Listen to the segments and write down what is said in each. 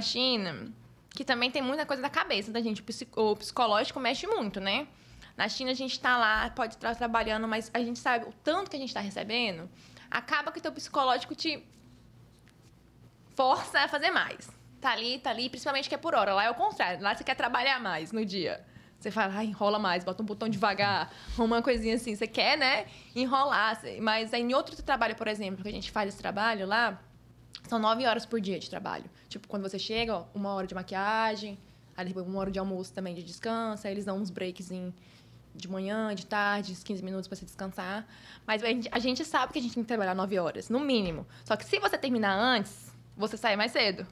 China, que também tem muita coisa da cabeça da gente. O psicológico mexe muito, né? Na China a gente está lá, pode estar trabalhando, mas a gente sabe o tanto que a gente está recebendo. Acaba que o teu psicológico te força a fazer mais. Tá ali, tá ali, principalmente que é por hora. Lá é o contrário. Lá você quer trabalhar mais no dia. Você fala, ah, enrola mais, bota um botão devagar, uma coisinha assim. Você quer, né? Enrolar. Mas em outro trabalho, por exemplo, que a gente faz esse trabalho lá, são nove horas por dia de trabalho. Tipo, quando você chega, ó, uma hora de maquiagem, aí depois uma hora de almoço também de descanso, aí eles dão uns breaks em, de manhã, de tarde, 15 minutos para se descansar. Mas a gente, a gente, sabe que a gente tem que trabalhar nove horas, no mínimo. Só que se você terminar antes, você sai mais cedo.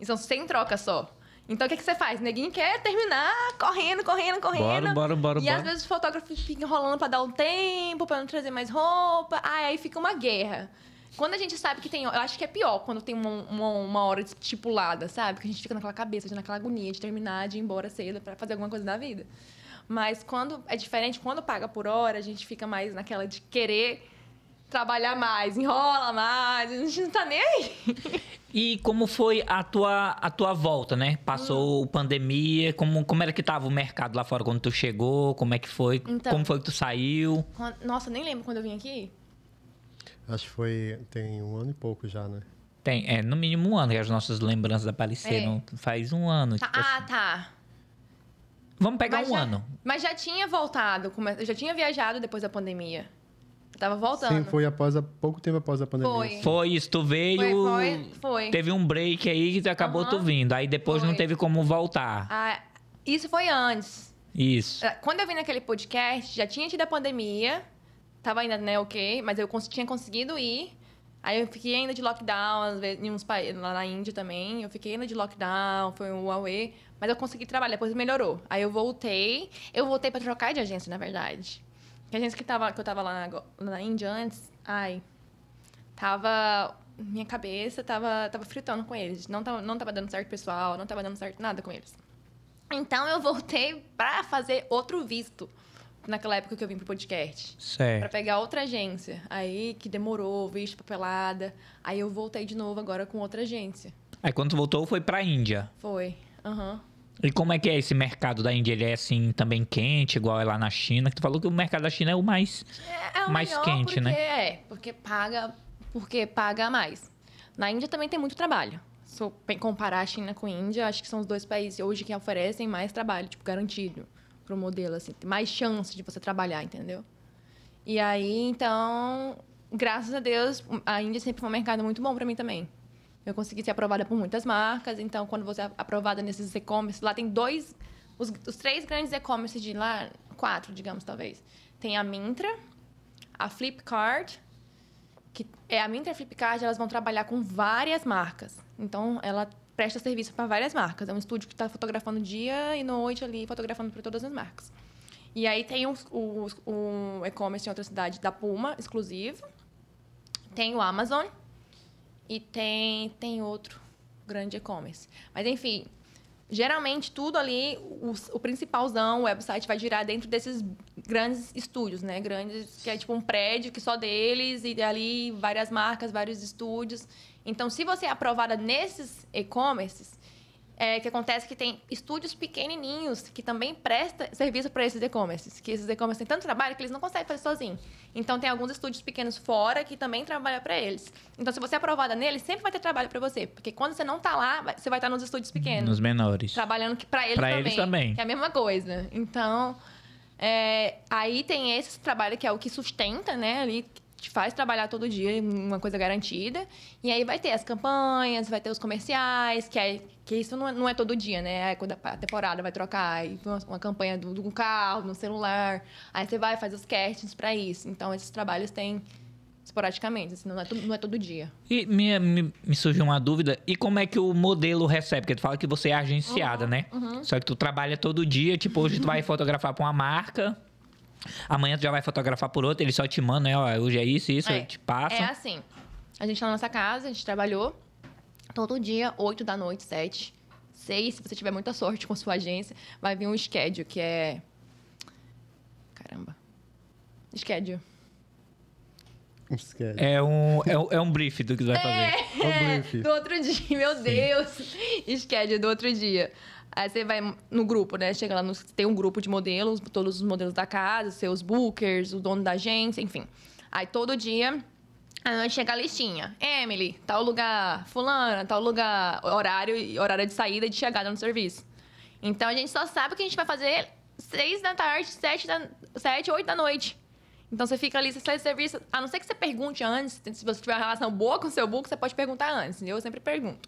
Então, sem troca só. Então, o que, que você faz? O neguinho quer terminar correndo, correndo, correndo. Bora, bora, bora. E bora. às vezes o fotógrafo fica enrolando para dar um tempo, para não trazer mais roupa. Ah, aí fica uma guerra. Quando a gente sabe que tem. Eu acho que é pior quando tem uma, uma, uma hora estipulada, sabe? Que a gente fica naquela cabeça, naquela agonia de terminar, de ir embora cedo para fazer alguma coisa da vida. Mas quando é diferente, quando paga por hora, a gente fica mais naquela de querer trabalhar mais, enrola mais, a gente não tá nem aí. E como foi a tua, a tua volta, né? Passou hum. pandemia, como, como era que tava o mercado lá fora quando tu chegou? Como é que foi? Então, como foi que tu saiu? Quando, nossa, nem lembro quando eu vim aqui. Acho que foi. Tem um ano e pouco já, né? Tem, é, no mínimo um ano que as nossas lembranças apareceram. É. Faz um ano. Tá, tipo ah, assim. tá. Vamos pegar mas um já, ano. Mas já tinha voltado, já tinha viajado depois da pandemia. tava voltando. Sim, foi após a, pouco tempo após a pandemia. Foi. Foi isso, tu veio. Foi, foi, foi. Teve um break aí que acabou uhum. tu vindo. Aí depois foi. não teve como voltar. Ah, isso foi antes. Isso. Ah, quando eu vim naquele podcast, já tinha tido a pandemia. Tava ainda, né, ok, mas eu tinha conseguido ir. Aí eu fiquei ainda de lockdown, às vezes, em uns países, lá na Índia também. Eu fiquei ainda de lockdown, foi um Huawei. Mas eu consegui trabalhar, depois melhorou. Aí eu voltei. Eu voltei pra trocar de agência, na verdade. Que a agência que, tava, que eu tava lá na, na Índia antes, ai. Tava. Minha cabeça tava, tava fritando com eles. Não tava, não tava dando certo pessoal, não tava dando certo nada com eles. Então eu voltei pra fazer outro visto naquela época que eu vim pro podcast. Certo. Pra pegar outra agência. Aí que demorou, visto papelada. Aí eu voltei de novo agora com outra agência. Aí quando tu voltou foi pra Índia? Foi, aham. Uhum. E como é que é esse mercado da Índia? Ele é assim também quente, igual é lá na China? Que tu falou que o mercado da China é o mais, é, é o mais quente, né? porque, né? É, porque paga, porque paga mais. Na Índia também tem muito trabalho. Se eu comparar a China com a Índia, acho que são os dois países hoje que oferecem mais trabalho, tipo, garantido pro modelo, assim, mais chance de você trabalhar, entendeu? E aí, então, graças a Deus, a Índia sempre foi um mercado muito bom para mim também. Eu consegui ser aprovada por muitas marcas, então quando você é aprovada nesses e-commerce, lá tem dois, os, os três grandes e-commerce de lá, quatro, digamos, talvez. Tem a Mintra, a Flipkart, que é a Mintra e a Flipkart, elas vão trabalhar com várias marcas. Então, ela presta serviço para várias marcas. É um estúdio que está fotografando dia e noite ali, fotografando para todas as marcas. E aí tem um, um e-commerce em outra cidade da Puma, exclusivo. Tem o Amazon. E tem, tem outro grande e-commerce. Mas, enfim, geralmente tudo ali, o, o principalzão, o website vai girar dentro desses grandes estúdios, né? Grandes, que é tipo um prédio que só deles, e ali várias marcas, vários estúdios. Então, se você é aprovada nesses e-commerces, é, que acontece que tem estúdios pequenininhos que também presta serviço para esses e-commerces, que esses e-commerces têm tanto trabalho que eles não conseguem fazer sozinhos. Então, tem alguns estúdios pequenos fora que também trabalham para eles. Então, se você é aprovada neles, sempre vai ter trabalho para você, porque quando você não está lá, você vai estar tá nos estúdios pequenos. Nos menores. Trabalhando para eles, também, eles também, que é a mesma coisa. Então, é, aí tem esse trabalho que é o que sustenta, né, ali, te faz trabalhar todo dia, uma coisa garantida. E aí vai ter as campanhas, vai ter os comerciais, que, é, que isso não é, não é todo dia, né? quando a temporada vai trocar, aí uma, uma campanha do, do carro, no celular. Aí você vai fazer os castings para isso. Então, esses trabalhos têm esporadicamente, assim, não é, não é todo dia. E me, me, me, surgiu uma dúvida, e como é que o modelo recebe? Porque tu fala que você é agenciada, uhum, né? Uhum. Só que tu trabalha todo dia, tipo, hoje tu vai fotografar pra uma marca, Amanhã tu já vai fotografar por outro, ele só te manda, né? Ó, hoje é isso, isso, é. te passa. É assim. A gente tá na nossa casa, a gente trabalhou todo dia, 8 da noite, 7. 6, se você tiver muita sorte com sua agência, vai vir um schedule, que é. Caramba. Schedule. É um, é, um, é um brief do que você vai é, fazer. É, um brief. Do outro dia, meu Sim. Deus. Schedule do outro dia. Aí você vai no grupo, né? Chega lá, no, tem um grupo de modelos, todos os modelos da casa, seus bookers, o dono da agência, enfim. Aí todo dia noite chega a listinha. Emily, tal lugar, fulana, tal lugar, horário e horário de saída e de chegada no serviço. Então a gente só sabe o que a gente vai fazer seis da tarde, sete, da, sete oito da noite. Então você fica ali, você sai do serviço, a não ser que você pergunte antes, se você tiver uma relação boa com o seu book, você pode perguntar antes. Eu sempre pergunto.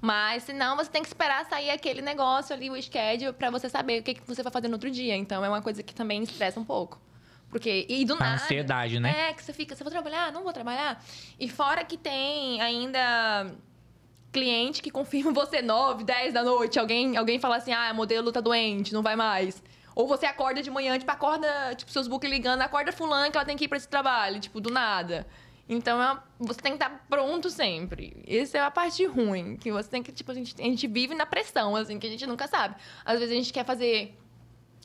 Mas senão você tem que esperar sair aquele negócio ali, o schedule, para você saber o que, que você vai fazer no outro dia. Então é uma coisa que também estressa um pouco. Porque, e do a nada. ansiedade, né? É, que você fica, você vai trabalhar? Não vou trabalhar. E fora que tem ainda cliente que confirma você 9, 10 da noite, alguém, alguém fala assim: ah, modelo tá doente, não vai mais. Ou você acorda de manhã, tipo, acorda, tipo, seus book ligando, acorda fulano que ela tem que ir pra esse trabalho, tipo, do nada. Então, é você tem que estar pronto sempre. Essa é a parte ruim, que você tem que, tipo, a gente, a gente vive na pressão, assim, que a gente nunca sabe. Às vezes a gente quer fazer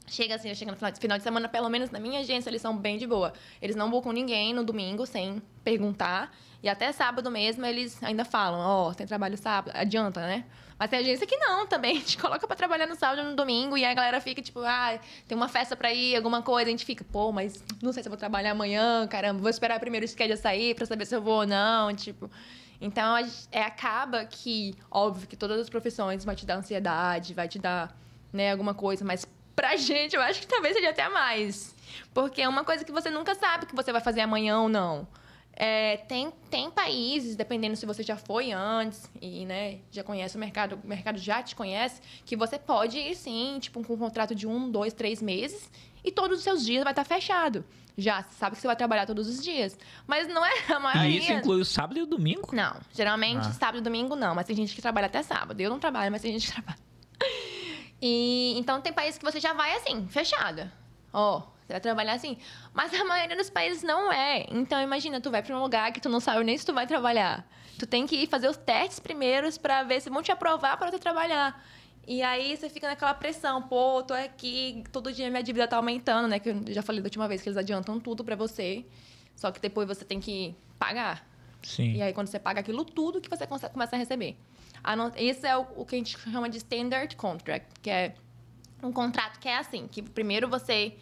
Chega assim, eu chego no final de, final de, semana, pelo menos na minha agência, eles são bem de boa. Eles não com ninguém no domingo sem perguntar. E até sábado mesmo, eles ainda falam, ó, oh, tem trabalho sábado, adianta, né? Mas tem agência que não também. A gente coloca pra trabalhar no sábado ou no domingo e aí a galera fica tipo, ah, tem uma festa pra ir, alguma coisa. A gente fica, pô, mas não sei se eu vou trabalhar amanhã, caramba, vou esperar primeiro o schedule sair pra saber se eu vou ou não, tipo. Então, é, acaba que, óbvio que todas as profissões vai te dar ansiedade, vai te dar, né, alguma coisa, mas pra gente eu acho que talvez seja até mais. Porque é uma coisa que você nunca sabe que você vai fazer amanhã ou não. É, tem, tem países, dependendo se você já foi antes e né, já conhece o mercado, o mercado já te conhece, que você pode ir sim, tipo, com um contrato de um, dois, três meses e todos os seus dias vai estar tá fechado. Já sabe que você vai trabalhar todos os dias. Mas não é a maioria. E isso inclui o sábado e o domingo? Não. Geralmente, ah. sábado e domingo não, mas tem gente que trabalha até sábado. Eu não trabalho, mas tem gente que trabalha. E, então tem países que você já vai assim, fechada. Ó, oh, você vai trabalhar assim. Mas a maioria dos países não é. Então, imagina, tu vai para um lugar que tu não sabe nem se tu vai trabalhar. Tu tem que ir fazer os testes primeiros para ver se vão te aprovar para tu trabalhar. E aí você fica naquela pressão, pô, tô aqui, todo dia minha dívida tá aumentando, né? Que eu já falei da última vez que eles adiantam tudo para você. Só que depois você tem que pagar. Sim. E aí quando você paga aquilo tudo que você começa a receber. Isso é o que a gente chama de standard contract, que é um contrato que é assim, que primeiro você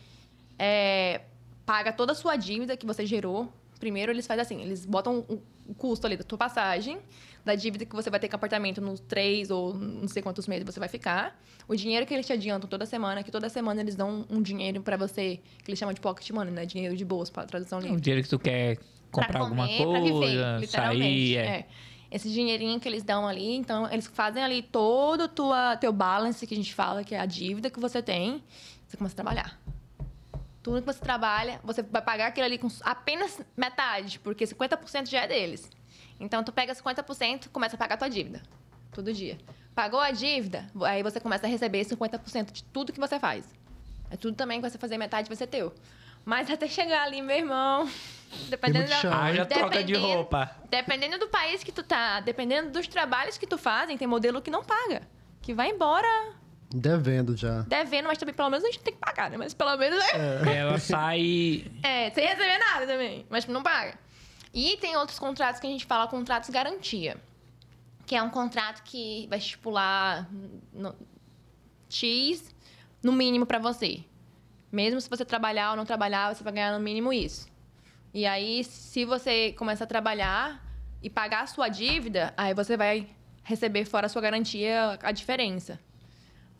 é, paga toda a sua dívida que você gerou. Primeiro, eles fazem assim, eles botam o custo ali da tua passagem, da dívida que você vai ter com apartamento nos três ou não sei quantos meses você vai ficar, o dinheiro que eles te adiantam toda semana, que toda semana eles dão um dinheiro para você, que eles chamam de pocket money, né? Dinheiro de bolsa, para tradução é, livre. Um dinheiro que tu quer comprar alguma coisa, viver, sair, é. é. Esse dinheirinho que eles dão ali, então eles fazem ali todo o teu balance que a gente fala, que é a dívida que você tem, você começa a trabalhar. Tudo que você trabalha, você vai pagar aquilo ali com apenas metade, porque 50% já é deles. Então, tu pega 50%, começa a pagar a tua dívida. Todo dia. Pagou a dívida, aí você começa a receber 50% de tudo que você faz. É tudo também que você fazer metade vai ser teu. Mas até chegar ali, meu irmão. Dependendo da ah, já troca de roupa. Dependendo do país que tu tá, dependendo dos trabalhos que tu fazem, tem modelo que não paga. Que vai embora Devendo já. Devendo, mas também pelo menos a gente tem que pagar, né? Mas pelo menos. É. é. é ela sai. É, sem receber nada também, mas não paga. E tem outros contratos que a gente fala contratos garantia. Que é um contrato que vai estipular no... X no mínimo para você. Mesmo se você trabalhar ou não trabalhar, você vai ganhar no mínimo isso. E aí, se você começar a trabalhar e pagar a sua dívida, aí você vai receber fora a sua garantia a diferença.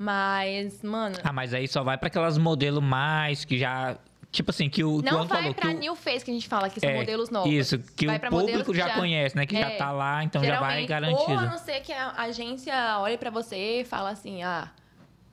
Mas, mano. Ah, mas aí só vai para aquelas modelos mais que já tipo assim, que o Não que o vai falou, pra que o, New Face que a gente fala, que são é, modelos novos. Isso, que vai o público já, já, conhece, né? Que é, já tá lá, então já vai garantido. Ou a não ser que a agência olhe para você e fala assim, ah,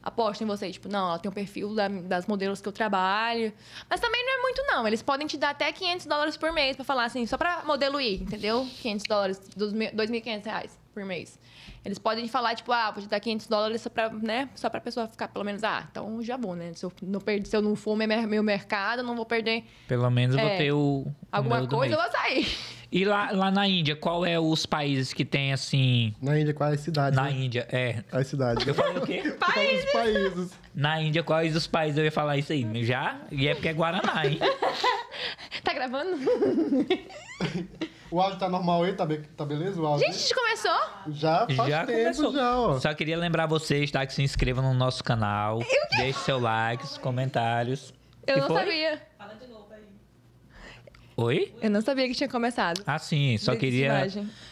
aposta em você. Tipo, não, ela tem o um perfil da, das modelos que eu trabalho. Mas também não é muito, não. Eles podem te dar até 500 dólares por mês pra falar assim, só pra modelo ir, entendeu? 500 dólares, 2.500 reais por mês. Eles podem falar, tipo, ah, vou te dar 500 dólares só pra, né, só pra pessoa ficar, pelo menos, ah, então já vou, né? Se eu não, perdi, se eu não for meu mercado, não vou perder. Pelo menos é, vou ter o. Alguma coisa eu vou sair. E lá, lá na Índia, qual é os países que tem assim. Na Índia, quais é cidades? Na né? Índia, é. A cidades. Eu falei o quê? países. países. Na Índia, quais os países? Eu ia falar isso aí. Já? E é porque é Guaraná, hein? tá gravando? O áudio tá normal aí, tá, be tá beleza? O áudio? Gente, a gente começou? Já faz já tempo, começou. já, ó. Só queria lembrar vocês, tá? Que se inscrevam no nosso canal. Eu... Deixe seu like, comentários. Eu que não foi? sabia. Fala de novo aí. Oi? Eu não sabia que tinha começado. Ah, sim. Só queria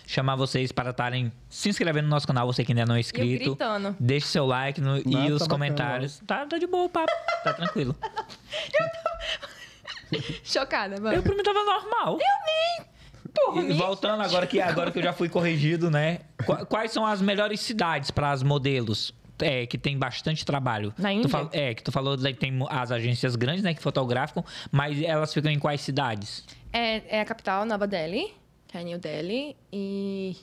chamar vocês para estarem se inscrevendo no nosso canal, você que ainda não é inscrito. E eu gritando. Deixe seu like no... e os tá comentários. tá, tá de boa o papo. tá tranquilo. eu tô... Chocada, mano. Eu pra mim tava normal. Eu nem e voltando gente. agora que, agora que eu já fui corrigido, né? Quais são as melhores cidades para as modelos? É, que tem bastante trabalho. Na Índia? Fal... é, que tu falou que tem as agências grandes, né, que fotográficam, mas elas ficam em quais cidades? É, é a capital, Nova Delhi, que é New Delhi, e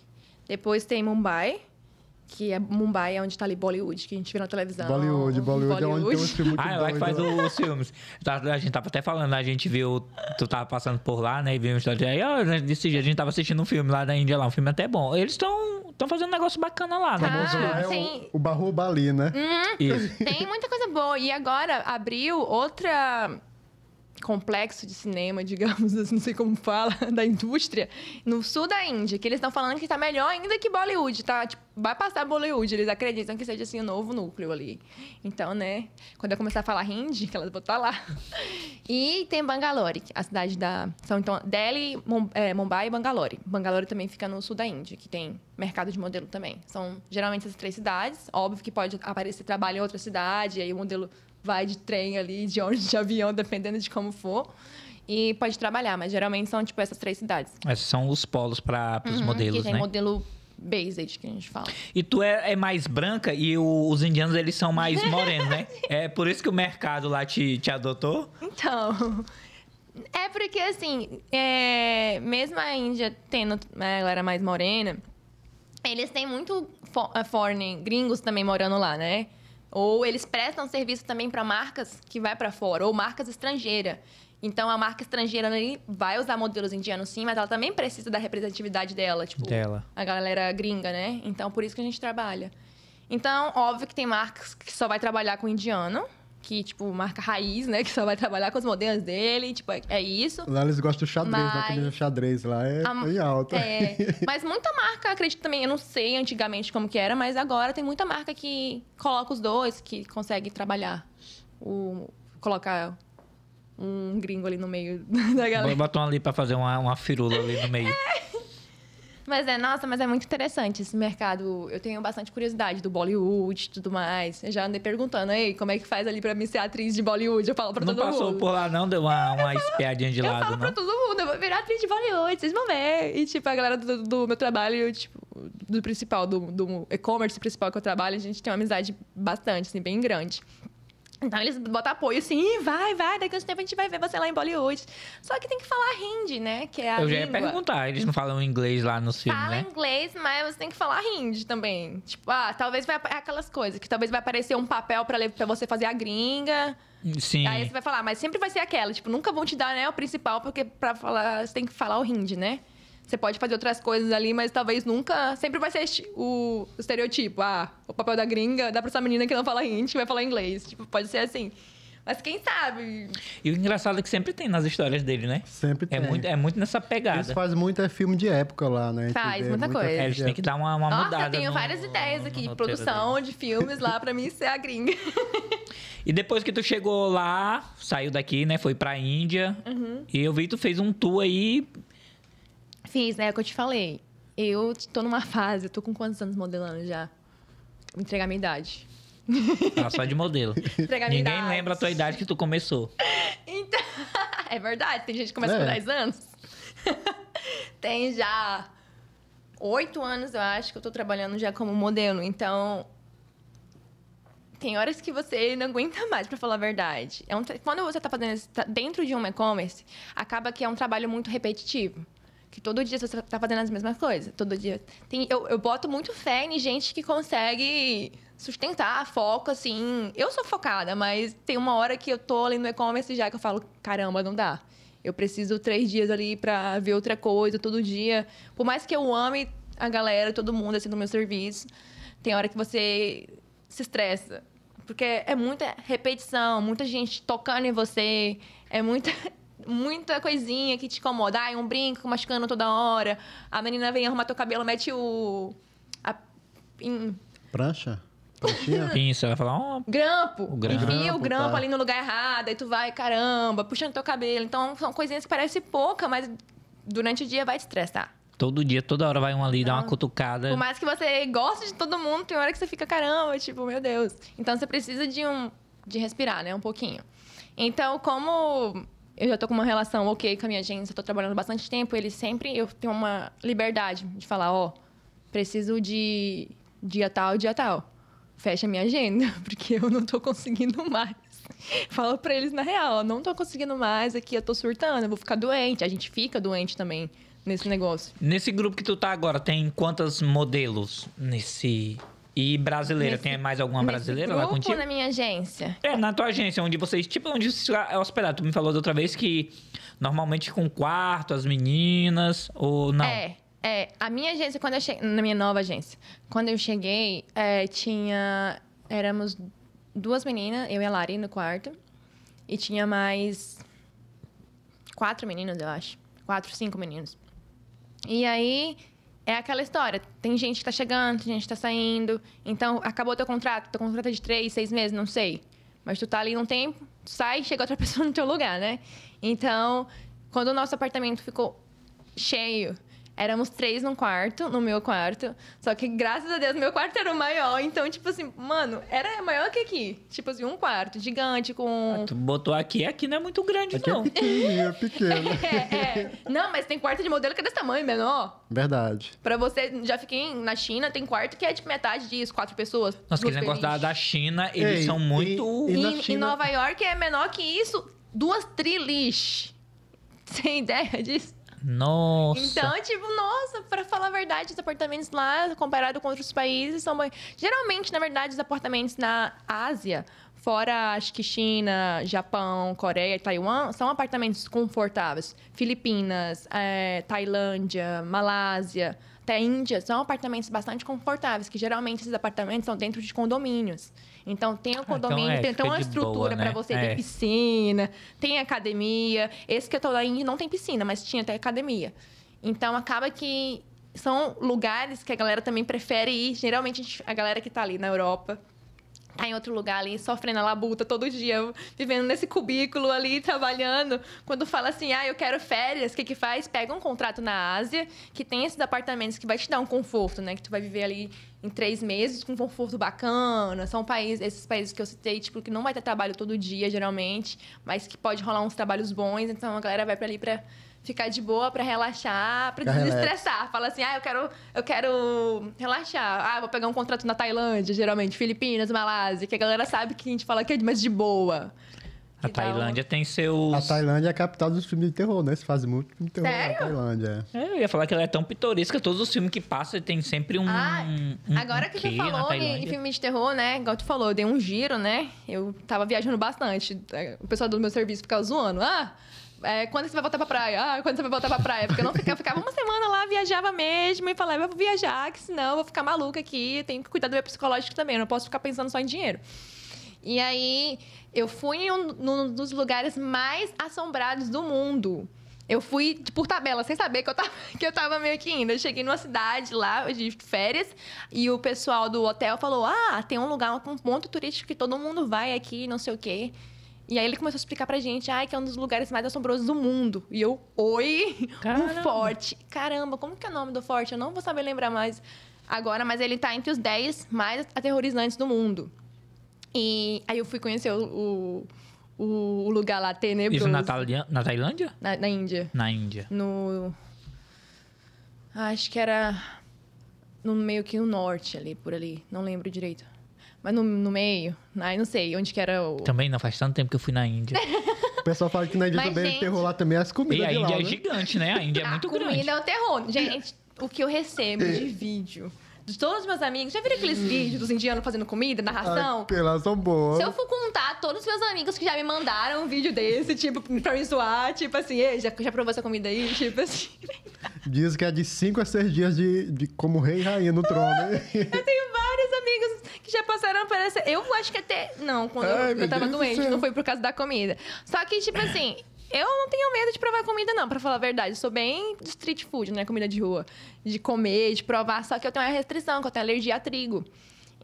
depois tem Mumbai, que é Mumbai, é onde tá ali Bollywood, que a gente vê na televisão. Bollywood, Bollywood, Bollywood. é onde tem ah, os filmes Ah, é lá que faz os filmes. A gente tava até falando, né? a gente viu, tu tava passando por lá, né, e viu um história aí, a gente tava assistindo um filme lá da Índia lá, um filme até bom. Eles estão estão fazendo um negócio bacana lá, né? Tá ah, é sim. o, o Barro Bali, né? Uhum. Isso. Tem muita coisa boa. E agora abriu outra complexo de cinema, digamos, assim, não sei como fala, da indústria, no sul da Índia, que eles estão falando que está melhor ainda que Bollywood, tá? Tipo, vai passar Bollywood, eles acreditam que seja assim o um novo núcleo ali. Então, né, quando eu começar a falar hindi, que elas vão estar tá lá. E tem Bangalore, é a cidade da. São então Delhi, é, Mumbai e Bangalore. Bangalore também fica no sul da Índia, que tem mercado de modelo também. São geralmente essas três cidades. Óbvio que pode aparecer trabalho em outra cidade, e aí o modelo vai de trem ali, de onde de avião, dependendo de como for. E pode trabalhar, mas geralmente são tipo essas três cidades. Esses são os polos para os uhum, modelos, que tem né? modelo based que a gente fala. E tu é, é mais branca e o, os indianos eles são mais morenos, né? É por isso que o mercado lá te, te adotou? Então, é porque, assim, é, mesmo a Índia tendo né, a galera mais morena, eles têm muito é, foreign, gringos também morando lá, né? Ou eles prestam serviço também para marcas que vai para fora, ou marcas estrangeiras. Então a marca estrangeira ali vai usar modelos indianos sim, mas ela também precisa da representatividade dela, tipo, dela. a galera gringa, né? Então por isso que a gente trabalha. Então, óbvio que tem marcas que só vai trabalhar com indiano, que, tipo, marca raiz, né? Que só vai trabalhar com as modelos dele, tipo, é, é isso. Lá eles gostam do xadrez, né? mas... né? xadrez lá é a... bem alto. É. mas muita marca, acredito também, eu não sei antigamente como que era, mas agora tem muita marca que coloca os dois, que consegue trabalhar. O... Colocar um gringo ali no meio da galera. Botam ali pra fazer uma, uma firula ali no meio. É. Mas é, nossa, mas é muito interessante esse mercado. Eu tenho bastante curiosidade do Bollywood e tudo mais. Eu já andei perguntando, ei, como é que faz ali pra mim ser atriz de Bollywood? Eu falo pra não todo mundo. Não passou por lá, não? Deu uma, uma espiadinha de eu lado, Eu falo não? pra todo mundo, eu vou virar atriz de Bollywood, vocês vão ver. E, tipo, a galera do, do meu trabalho, tipo, do principal, do, do e-commerce principal que eu trabalho, a gente tem uma amizade bastante, assim, bem grande. Então eles botam apoio assim, vai, vai, daqui a uns tempo a gente vai ver você lá em Bollywood. Só que tem que falar hindi, né? Que é a Eu já ia perguntar, eles não falam inglês lá no filme, Fala né? inglês, mas você tem que falar hindi também. Tipo, ah, talvez vai é aquelas coisas, que talvez vai aparecer um papel pra, pra você fazer a gringa. Sim. Aí você vai falar, mas sempre vai ser aquela, tipo, nunca vão te dar, né, o principal, porque pra falar, você tem que falar o hindi, né? Você pode fazer outras coisas ali, mas talvez nunca. Sempre vai ser o estereotipo. Ah, o papel da gringa dá pra essa menina que não fala hindi, vai falar inglês. Tipo, pode ser assim. Mas quem sabe? E o engraçado é que sempre tem nas histórias dele, né? Sempre é tem. É muito, é muito nessa pegada. Eles fazem muito é filme de época lá, né? Faz muita coisa. É, eles têm que dar uma, uma Nossa, mudada. Eu tenho no, várias ideias aqui de produção dele. de filmes lá pra mim ser a gringa. e depois que tu chegou lá, saiu daqui, né? Foi pra Índia. Uhum. E eu vi que tu fez um tour aí fiz, né? É o que eu te falei. Eu tô numa fase, eu tô com quantos anos modelando já? Vou entregar minha idade. Ah, só de modelo. Entregar minha Ninguém idade. lembra a tua idade que tu começou. Então, é verdade, tem gente que começa é. com 10 anos. tem já oito anos, eu acho, que eu tô trabalhando já como modelo. Então, tem horas que você não aguenta mais, para falar a verdade. É um tra... Quando você está fazendo dentro de um e-commerce, acaba que é um trabalho muito repetitivo que todo dia você tá fazendo as mesmas coisas. Todo dia. Tem, eu, eu boto muito fé em gente que consegue sustentar foco, assim. Eu sou focada, mas tem uma hora que eu tô ali no e-commerce já que eu falo, caramba, não dá. Eu preciso três dias ali pra ver outra coisa todo dia. Por mais que eu ame a galera, todo mundo, assim, meu serviço, tem hora que você se estressa. Porque é muita repetição, muita gente tocando em você, é muita muita coisinha que te incomoda. Ai, um brinco machucando toda hora. A menina vem arrumar teu cabelo, mete o. A... In... Prancha? Pranchinha? Pinça, vai falar. ó. grampo. O grampo. Enfia o grampo tá. ali no lugar errado, aí tu vai, caramba, puxando teu cabelo. Então são coisinhas que parecem pouca, mas durante o dia vai te estressar. Todo dia, toda hora vai um ali, então, dá uma cutucada. Por mais que você goste de todo mundo, tem hora que você fica, caramba, tipo, meu Deus. Então você precisa de um. de respirar, né? Um pouquinho. Então, como eu já tô com uma relação ok com a minha agência, estou trabalhando bastante tempo, ele sempre eu tenho uma liberdade de falar, ó, oh, preciso de dia tal, dia tal. Fecha minha agenda, porque eu não estou conseguindo mais. Falo para eles na real, não estou conseguindo mais aqui, eu tô surtando, eu vou ficar doente, a gente fica doente também nesse negócio. Nesse grupo que tu tá agora, tem quantos modelos nesse e brasileira, Nesse- tem mais alguma brasileira lá contigo? na minha agência. É, na tua agência, onde vocês, tipo, onde você é hospedado. Tu me falou da outra vez que normalmente com quarto, as meninas, ou não. É, é. A minha agência, quando eu cheguei. Na minha nova agência. Quando eu cheguei, é, tinha. Éramos duas meninas, eu e a Lari, no quarto. E tinha mais. Quatro meninos, eu acho. Quatro, cinco meninos. E aí é aquela história. Tem gente que tá chegando, tem gente que tá saindo. Então, acabou teu contrato. Teu contrato é de três, seis meses, não sei. Mas tu tá ali um tempo, sai chega outra pessoa no teu lugar, né? Então, quando o nosso apartamento ficou cheio Éramos três num quarto, no meu quarto. Só que, graças a Deus, meu quarto era o maior. Então, tipo assim, mano, era maior que aqui. Tipo assim, um quarto gigante com. Ah, tu botou aqui, aqui não é muito grande, aqui é não. É pequeno, é pequeno. é, é. Não, mas tem quarto de modelo que é desse tamanho, menor. Verdade. Pra você, já fiquei na China, tem quarto que é de tipo, metade disso, quatro pessoas. Nossa, aquele negócio da, da China, eles Ei, são muito. E, e, China... em Nova York é menor que isso, duas triliche. Sem ideia disso? Nossa. Então, tipo, nossa, para falar a verdade, os apartamentos lá, comparado com outros países, são. Geralmente, na verdade, os apartamentos na Ásia, fora acho que China, Japão, Coreia, Taiwan, são apartamentos confortáveis. Filipinas, é, Tailândia, Malásia, até Índia, são apartamentos bastante confortáveis, que geralmente esses apartamentos são dentro de condomínios. Então tem o condomínio, ah, então, é, tem uma estrutura né? para você é. ter piscina, tem academia. Esse que eu tô lá em não tem piscina, mas tinha até academia. Então acaba que são lugares que a galera também prefere ir. Geralmente a galera que está ali na Europa tá em outro lugar ali, sofrendo a labuta todo dia, vivendo nesse cubículo ali, trabalhando. Quando fala assim, ah, eu quero férias, o que que faz? Pega um contrato na Ásia, que tem esses apartamentos que vai te dar um conforto, né? Que tu vai viver ali em três meses com um conforto bacana. São países, esses países que eu citei, tipo, que não vai ter trabalho todo dia, geralmente, mas que pode rolar uns trabalhos bons. Então, a galera vai para ali para ficar de boa para relaxar, para desestressar. Fala assim: "Ah, eu quero, eu quero relaxar. Ah, vou pegar um contrato na Tailândia, geralmente Filipinas, Malásia, que a galera sabe que a gente fala que é mais de boa". A então, Tailândia tem seus. A Tailândia é a capital dos filmes de terror, né? Se faz muito filme de terror Sério? na Tailândia. É. é, eu ia falar que ela é tão pitoresca, todos os filmes que passam tem sempre um. Ah, um, agora um que tu falou em, em filme de terror, né? Igual tu falou, eu dei um giro, né? Eu tava viajando bastante. É, o pessoal do meu serviço ficava zoando. Ah, é, quando você vai voltar pra praia? Ah, quando você vai voltar pra praia? Porque eu não ficava, ficava uma semana lá, viajava mesmo e falava, eu vou viajar, que senão eu vou ficar maluca aqui, tenho que cuidar do meu psicológico também, eu não posso ficar pensando só em dinheiro. E aí, eu fui em um, num dos lugares mais assombrados do mundo. Eu fui por tabela, sem saber que eu, tava, que eu tava meio que indo. Eu cheguei numa cidade lá de férias e o pessoal do hotel falou: Ah, tem um lugar, um ponto turístico que todo mundo vai aqui, não sei o quê. E aí ele começou a explicar pra gente, ai, ah, que é um dos lugares mais assombrosos do mundo. E eu, oi, Caramba. forte. Caramba, como que é o nome do forte? Eu não vou saber lembrar mais agora, mas ele tá entre os 10 mais aterrorizantes do mundo. E aí eu fui conhecer o, o, o lugar lá tenebroso. Isso na, Thalia, na Tailândia? Na, na Índia. Na Índia. No... Acho que era no meio que no norte ali, por ali. Não lembro direito mas no, no meio. Aí não sei onde que era o. Também não, faz tanto tempo que eu fui na Índia. O pessoal fala que na Índia Mas, também gente... é terror lá também as comidas. E a Índia lá, é né? gigante, né? A Índia é muito grande. A comida é o terror. Gente, o que eu recebo de é. vídeo de todos os meus amigos. Já viram aqueles hum. vídeos dos indianos fazendo comida, narração? Pelas são boas. Se eu for contar todos os meus amigos que já me mandaram um vídeo desse, tipo, pra me zoar, tipo assim, Ei, já, já provou essa comida aí? Tipo assim. Diz que é de 5 a 6 dias de, de como rei e rainha no trono. eu tenho amigos que já passaram por essa. Eu acho que até. Não, quando Ai, eu, eu tava Deus doente, não foi por causa da comida. Só que, tipo assim, eu não tenho medo de provar comida, não, para falar a verdade. Eu sou bem street food, né? Comida de rua. De comer, de provar. Só que eu tenho uma restrição, que eu tenho alergia a trigo.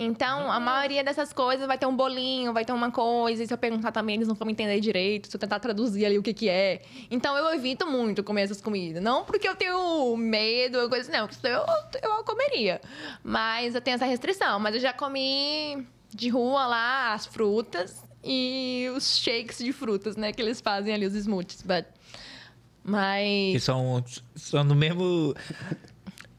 Então, a ah. maioria dessas coisas vai ter um bolinho, vai ter uma coisa, e se eu perguntar também, eles não vão me entender direito, se eu tentar traduzir ali o que que é. Então, eu evito muito comer essas comidas. Não porque eu tenho medo, ou coisa assim, não, porque eu, eu comeria. Mas eu tenho essa restrição. Mas eu já comi de rua lá as frutas e os shakes de frutas, né? Que eles fazem ali, os smoothies, but... Mas... Que são, são no mesmo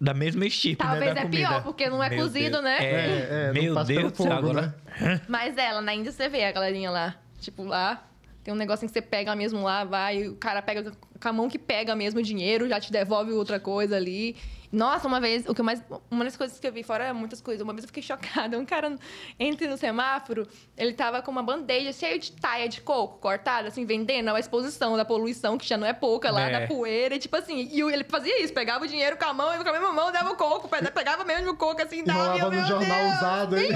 da mesma estipe, né, Talvez né, é comida. pior, porque não é Meu cozido, Deus. né? É, é, é Meu Deus do céu, agora... Né? Mas ela, é, na Índia você vê a galerinha lá. Tipo, lá tem um negocinho que você pega mesmo lá, vai, o cara pega com a mão que pega mesmo o dinheiro, já te devolve outra coisa ali. Nossa, uma vez, o que mais. Uma das coisas que eu vi, fora muitas coisas, uma vez eu fiquei chocada. Um cara entra no semáforo, ele tava com uma bandeja cheia de taia de coco cortada, assim, vendendo a exposição da poluição, que já não é pouca lá, é. da poeira, e, tipo assim. E ele fazia isso, pegava o dinheiro com a mão, e com a mesma mão dava o coco, pegava mesmo o coco, assim, dava. E eu, meu jornal Deus, usado aí.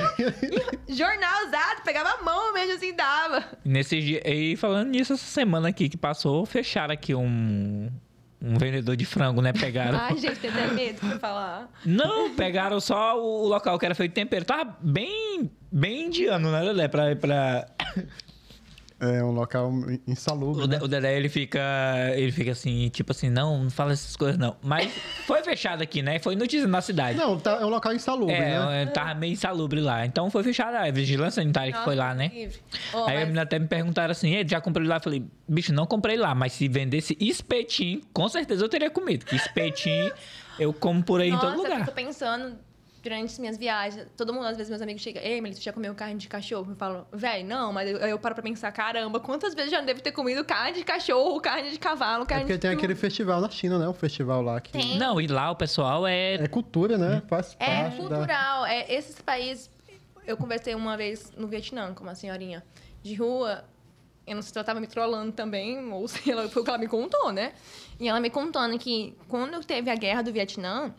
jornal usado, pegava a mão mesmo, assim, dava. Nesse dia. E falando nisso, essa semana aqui que passou, fecharam aqui um um, vendedor de frango, né? Pegaram. Ai, gente, tem até medo pra falar. Não, pegaram só o local que era feito tempero. Tava bem, bem indiano, né, Lelé? Pra, pra, é um local insalubre. O, né? o Dedé, ele fica. Ele fica assim, tipo assim, não, não fala essas coisas, não. Mas foi fechado aqui, né? Foi notícia na cidade. Não, tá, é um local insalubre, é, né? É, tava tá meio insalubre lá. Então foi fechado a vigilância sanitária que foi lá, né? Oh, Aí mas... a menina até me perguntaram assim, já comprei lá? Eu falei, bicho, não comprei lá, mas se vendesse espetinho, com certeza eu teria comido. Espetinho. Eu como por aí Nossa, em todo lugar. Eu fico pensando, durante as minhas viagens, todo mundo, às vezes, meus amigos chegam, Emily, você já comeu carne de cachorro? Eu falo, velho, não, mas eu, eu, paro pra pensar, caramba, quantas vezes eu já devo ter comido carne de cachorro, carne de cavalo, é carne é porque de... tem aquele festival na China, né? O festival lá que... Tem. Não, e lá o pessoal é... É cultura, né? Faz é parte É cultural. Da... É, esses países... Eu conversei uma vez no Vietnã com uma senhorinha de rua, eu não sei se ela tava me trollando também, ou se ela, foi o que ela me contou, né? E ela me contando que quando teve a guerra do Vietnã,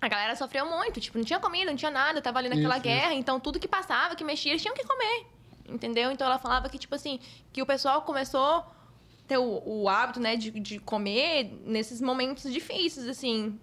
a galera sofreu muito, tipo, não tinha comida, não tinha nada, tava ali naquela isso, guerra, isso. então tudo que passava, que mexia, eles tinham que comer, entendeu? Então ela falava que, tipo assim, que o pessoal começou ter o, o hábito, né, de, de comer nesses momentos difíceis, assim,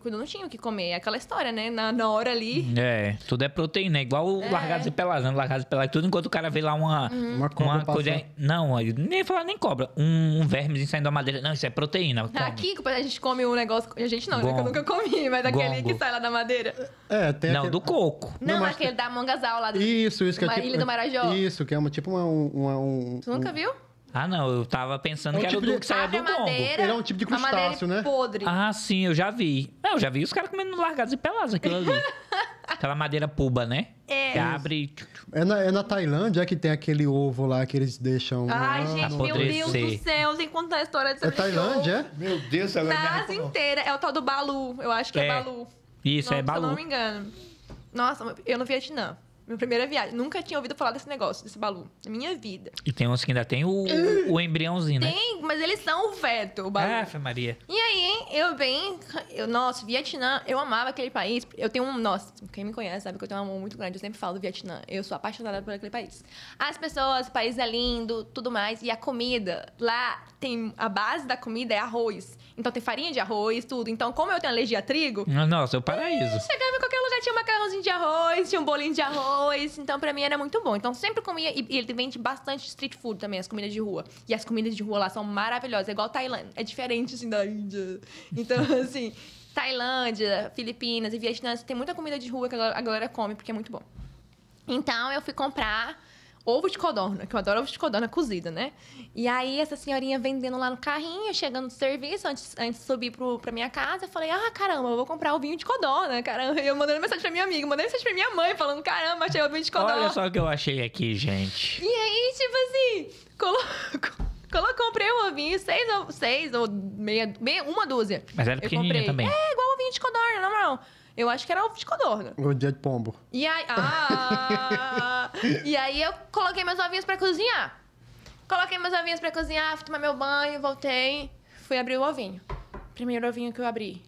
quando não tinha o que comer. É aquela história, né? Na, na hora ali. É, tudo é proteína. É igual é. largados e pelados, né? Largados e pelados, tudo enquanto o cara vê lá uma. Uhum. Uma, cobra uma coisa. Não, nem falar nem cobra. Um, um vermezinho saindo da madeira. Não, isso é proteína. Come. Aqui a gente come um negócio. A gente não, né? Que eu nunca comi, mas Gongo. aquele que sai lá da madeira. É, tem. Não, aquele... do coco. Não, não aquele da mangazal lá do. Isso, isso que é. Ilha tipo do Marajó. Isso, que é uma, tipo uma. uma um, tu nunca um... viu? Ah, não, eu tava pensando é um que tipo era o tipo de... saia do combo. Ele é um tipo de crustáceo, né? podre. Ah, sim, eu já vi. eu já vi os caras comendo largados e pelados aquilo ali. Aquela madeira puba, né? É. Que abre... É na, é na Tailândia que tem aquele ovo lá que eles deixam... Né? Ai, lá, gente, meu Deus do céu, tem que contar a história dessa É Tailândia, é? Meu Deus, agora... Na Ásia inteira. É o tal do Balu, eu acho que é, é Balu. Isso, é Balu. Se eu não me engano. Nossa, eu no Vietnã. Minha primeira viagem. Nunca tinha ouvido falar desse negócio, desse balu. Na minha vida. E tem uns que ainda tem o, o hum. embriãozinho, tem, né? Tem, mas eles são o veto o balu. Ah, Maria. E aí, Eu bem... Eu, nossa, Vietnã. Eu amava aquele país. Eu tenho um... Nossa, quem me conhece sabe que eu tenho um amor muito grande. Eu sempre falo do Vietnã. Eu sou apaixonada por aquele país. As pessoas, o país é lindo, tudo mais. E a comida. Lá tem... A base da comida é arroz. Então tem farinha de arroz, tudo. Então, como eu tenho alergia a trigo. Nossa, é o paraíso. Eu chegava em qualquer lugar, tinha um macarrãozinho de arroz, tinha um bolinho de arroz. Então, pra mim era muito bom. Então, sempre comia. E ele vende bastante street food também, as comidas de rua. E as comidas de rua lá são maravilhosas. É igual Tailândia. É diferente, assim, da Índia. Então, assim. Tailândia, Filipinas e Vietnã, tem muita comida de rua que a galera come, porque é muito bom. Então eu fui comprar ovo de codorna, que eu adoro ovo de codorna cozida, né? E aí essa senhorinha vendendo lá no carrinho, chegando do serviço, antes, antes de subir pro, pra minha casa, eu falei, ah, caramba, eu vou comprar o vinho de codorna, caramba. E eu mandando mensagem pra minha amiga, mandando mensagem pra minha mãe, falando, caramba, achei o vinho de codorna. Olha só o que eu achei aqui, gente. E aí, tipo assim, coloco... Eu comprei um ovinho, seis, seis ou meia, meia, uma dúzia. Mas era comprei também. É, igual ovinho de codorna, normal. Eu acho que era ovo de codorna. Ovo de pombo. E aí, ah, e aí eu coloquei meus ovinhos para cozinhar. Coloquei meus ovinhos para cozinhar, fui tomar meu banho, voltei, fui abrir o ovinho. Primeiro ovinho que eu abri,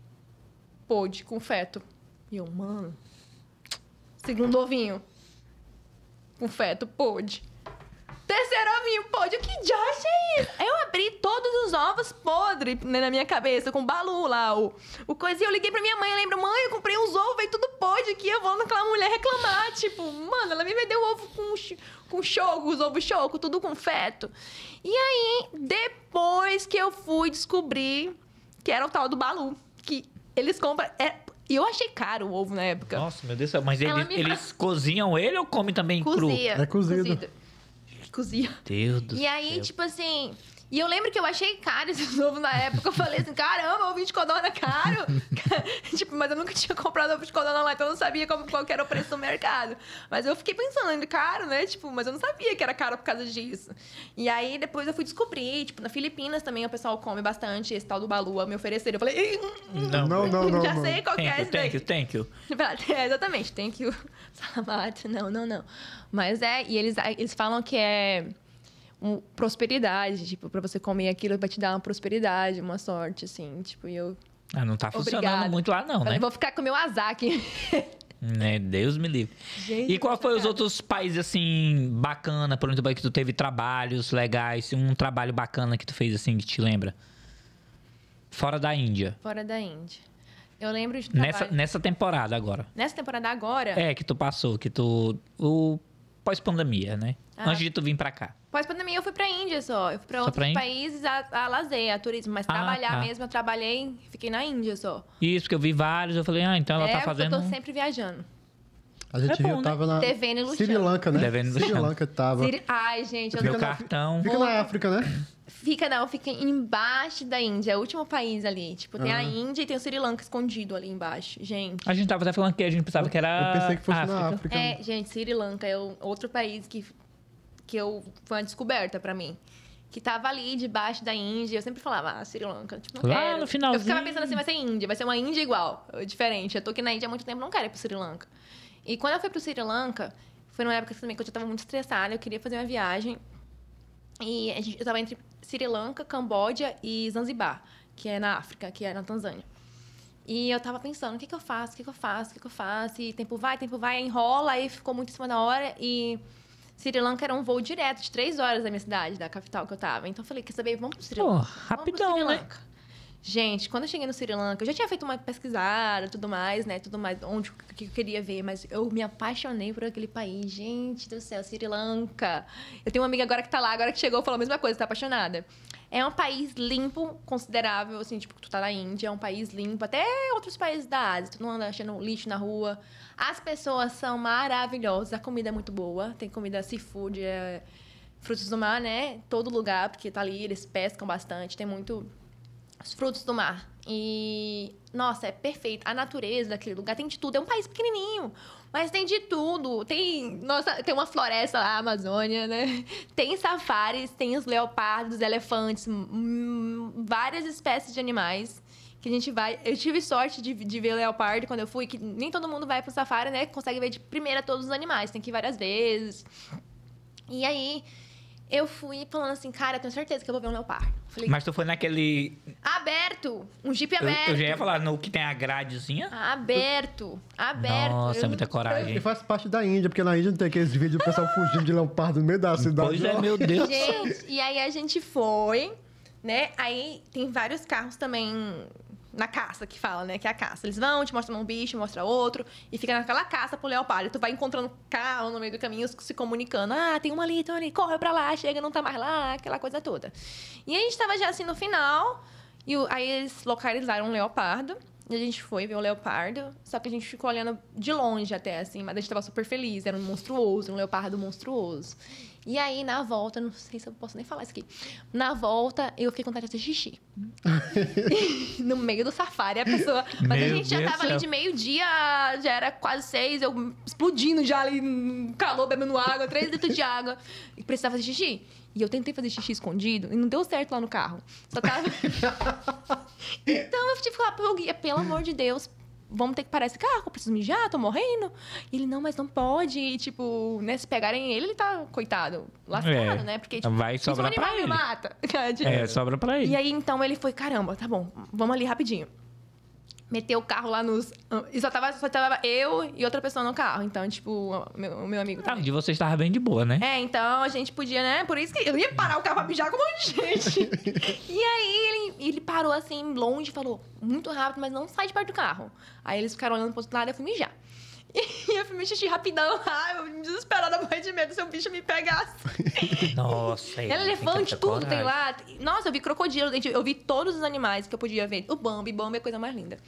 pôde, com feto. E eu, mano. Segundo ovinho, com feto, pôde. Terceiro ovinho podre. Que Josh é isso? Eu abri todos os ovos podres né, na minha cabeça, com o balu lá, o, o coisinho. Eu liguei pra minha mãe, eu lembro, mãe, eu comprei uns ovos, veio tudo podre aqui. Eu vou naquela mulher reclamar. Tipo, mano, ela me vendeu ovo com, com choco, os ovos choco, tudo com feto. E aí, depois que eu fui descobrir que era o tal do balu, que eles compram. É, e eu achei caro o ovo na época. Nossa, meu Deus do céu. Mas eles, me... eles cozinham ele ou comem também Cozia, cru? É cozido. cozido cozia. Deus do E aí, tipo assim, e eu lembro que eu achei caro esse ovo na época. Eu falei assim, caramba, ovo de codorna é caro. tipo, mas eu nunca tinha comprado ovo de codorna lá, então eu não sabia como, qual era o preço do mercado. Mas eu fiquei pensando, caro, né? Tipo, mas eu não sabia que era caro por causa disso. E aí, depois eu fui descobrir, tipo, na Filipinas também o pessoal come bastante esse tal do balua, me ofereceram. Eu falei, hum, hum, não, não, hum, não, não. Já não, sei não. qual thank é esse Thank you, thank you. É, exatamente, thank you. Salamat. Não, não, não. Mas é, e eles, eles falam que é um, prosperidade, tipo, para você comer aquilo vai te dar uma prosperidade, uma sorte, assim, tipo, e eu... Ah, não tá funcionando Obrigada. muito lá não, né? né? Vou ficar com o meu azar aqui. Né? Deus me livre. Gente, e qual foi os outros países, assim, bacana, por onde que tu teve trabalhos legais? Um trabalho bacana que tu fez, assim, que te lembra? Fora da Índia. Fora da Índia. Eu lembro de trabalho... nessa, nessa temporada agora. Nessa temporada agora? É, que tu passou, que tu... O pós-pandemia, né? Ah. Antes de tu vir pra cá. Pós-pandemia eu fui pra Índia só. Eu fui pra só outros pra países a, a, lazer, a turismo. Mas ah, trabalhar tá. mesmo, eu trabalhei, fiquei na Índia só. Isso, porque eu vi vários, eu falei, ah, então ela é, tá fazendo. Eu tô sempre viajando. A gente é bom, viu, né? tava na Devendo Sri Lanka, né? Devendo Sri Lanka tava. Siri... Ai, gente, eu Meu cartão. Fica na África, né? Fica não, fica embaixo da Índia, é o último país ali. Tipo, tem uhum. a Índia e tem o Sri Lanka escondido ali embaixo, gente. A gente tava até falando que a gente pensava que era. Eu pensei que fosse África. na África. É, gente, Sri Lanka é outro país que que eu foi uma descoberta para mim. Que tava ali debaixo da Índia. Eu sempre falava, ah, Sri Lanka. Tipo, não Lá quero. no finalzinho. Eu ficava pensando assim, vai ser Índia, vai ser uma Índia igual, diferente. Eu tô aqui na Índia há muito tempo, não quero ir pro Sri Lanka. E quando eu fui pro Sri Lanka, foi numa época também que eu já tava muito estressada, eu queria fazer uma viagem. E eu tava entre Sri Lanka, Camboja e Zanzibar, que é na África, que é na Tanzânia. E eu tava pensando, o que, que eu faço? O que, que eu faço? O que, que eu faço? E tempo vai, tempo vai, enrola, aí ficou muito em cima da hora. E Sri Lanka era um voo direto de três horas da minha cidade, da capital que eu tava. Então eu falei, quer saber? Vamos pro Sri Lanka. Pô, rapidão, Sri né? Lanka. né? Gente, quando eu cheguei no Sri Lanka, eu já tinha feito uma pesquisada, tudo mais, né? Tudo mais, onde que eu queria ver, mas eu me apaixonei por aquele país. Gente do céu, Sri Lanka. Eu tenho uma amiga agora que tá lá, agora que chegou, falou a mesma coisa, tá apaixonada. É um país limpo, considerável, assim, tipo, tu tá na Índia, é um país limpo, até outros países da Ásia, tu não anda achando lixo na rua. As pessoas são maravilhosas, a comida é muito boa, tem comida seafood, é... frutos do mar, né? Todo lugar, porque tá ali, eles pescam bastante, tem muito os frutos do mar. E, nossa, é perfeito. A natureza daquele lugar tem de tudo. É um país pequenininho. Mas tem de tudo. Tem, nossa, tem uma floresta lá, Amazônia, né? Tem safaris, tem os leopardos, elefantes, várias espécies de animais que a gente vai. Eu tive sorte de, de ver leopardo quando eu fui, que nem todo mundo vai pro safari, né? Consegue ver de primeira todos os animais, tem que ir várias vezes. E aí, eu fui falando assim, cara, tenho certeza que eu vou ver um leopardo. Falei, Mas tu foi naquele. Aberto! Um jeep aberto. Eu, eu já ia falar no que tem a gradezinha. Aberto! Aberto! Nossa, eu... É muita coragem. Ele faz parte da Índia, porque na Índia não tem aqueles vídeos do pessoal fugindo de leopardo no meio da cidade. Pois é, meu Deus. Gente, e aí a gente foi, né? Aí tem vários carros também na caça que fala, né? Que é a caça. Eles vão, te mostram um bicho, mostra outro, e fica naquela caça pro leopardo. Tu vai encontrando carro no meio do caminho, se comunicando. Ah, tem uma ali, tem uma ali, corre pra lá, chega, não tá mais lá, aquela coisa toda. E a gente tava já assim no final, e aí eles localizaram um leopardo. E a gente foi ver o leopardo, só que a gente ficou olhando de longe até, assim, mas a gente tava super feliz, era um monstruoso, um leopardo monstruoso. E aí, na volta, não sei se eu posso nem falar isso aqui. Na volta, eu fiquei com vontade de xixi. no meio do safari, a pessoa. Mas Meu a gente já tava céu. ali de meio-dia, já era quase seis, eu explodindo já ali, hum, calor, bebendo água, três litros de água. E precisava fazer xixi. E eu tentei fazer xixi escondido e não deu certo lá no carro. Só tava. então eu tive que falar pro guia, pelo amor de Deus, vamos ter que parar esse carro, preciso mijar, tô morrendo. E ele, não, mas não pode. E, tipo, né, se pegarem ele, ele tá, coitado, lascado, é. né? Porque, tipo, Vai sobrar um animal, pra ele. mata. é, sobra pra ele. E aí, então, ele foi, caramba, tá bom, vamos ali rapidinho meteu o carro lá nos. E só tava, só tava eu e outra pessoa no carro. Então, tipo, o meu, o meu amigo. Ah, de vocês tava bem de boa, né? É, então a gente podia, né? Por isso que eu ia parar o carro pra mijar com um monte de gente. e aí ele, ele parou assim, longe, falou muito rápido, mas não sai de perto do carro. Aí eles ficaram olhando pro outro lado e eu fui mijar. E eu fui me xixi rapidão. Ah, eu desesperada, morri de medo se o bicho me pegasse. Nossa, Ela elefante tudo, tem lá. Nossa, eu vi crocodilo, eu vi todos os animais que eu podia ver. O Bambi, Bambi é a coisa mais linda.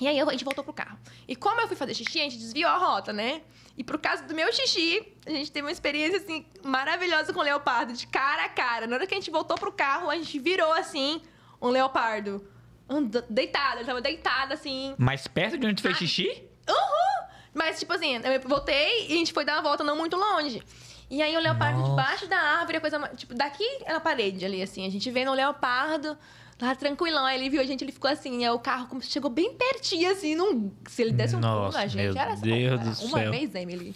E aí a gente voltou pro carro. E como eu fui fazer xixi, a gente desviou a rota, né? E por causa do meu xixi, a gente teve uma experiência assim maravilhosa com o leopardo, de cara a cara. Na hora que a gente voltou pro carro, a gente virou assim um leopardo. Deitado, ele tava deitado assim. Mais perto de onde tu fez ah, xixi? Mas, tipo assim, eu voltei e a gente foi dar uma volta não muito longe. E aí o leopardo Nossa. debaixo da árvore, a coisa Tipo, daqui na parede ali, assim. A gente vendo o leopardo lá tranquilão. Aí ele viu a gente, ele ficou assim. Aí o carro chegou bem pertinho, assim. Num... Se ele desse um pulo na gente, era Deus cara, do uma céu. vez, né, Emily.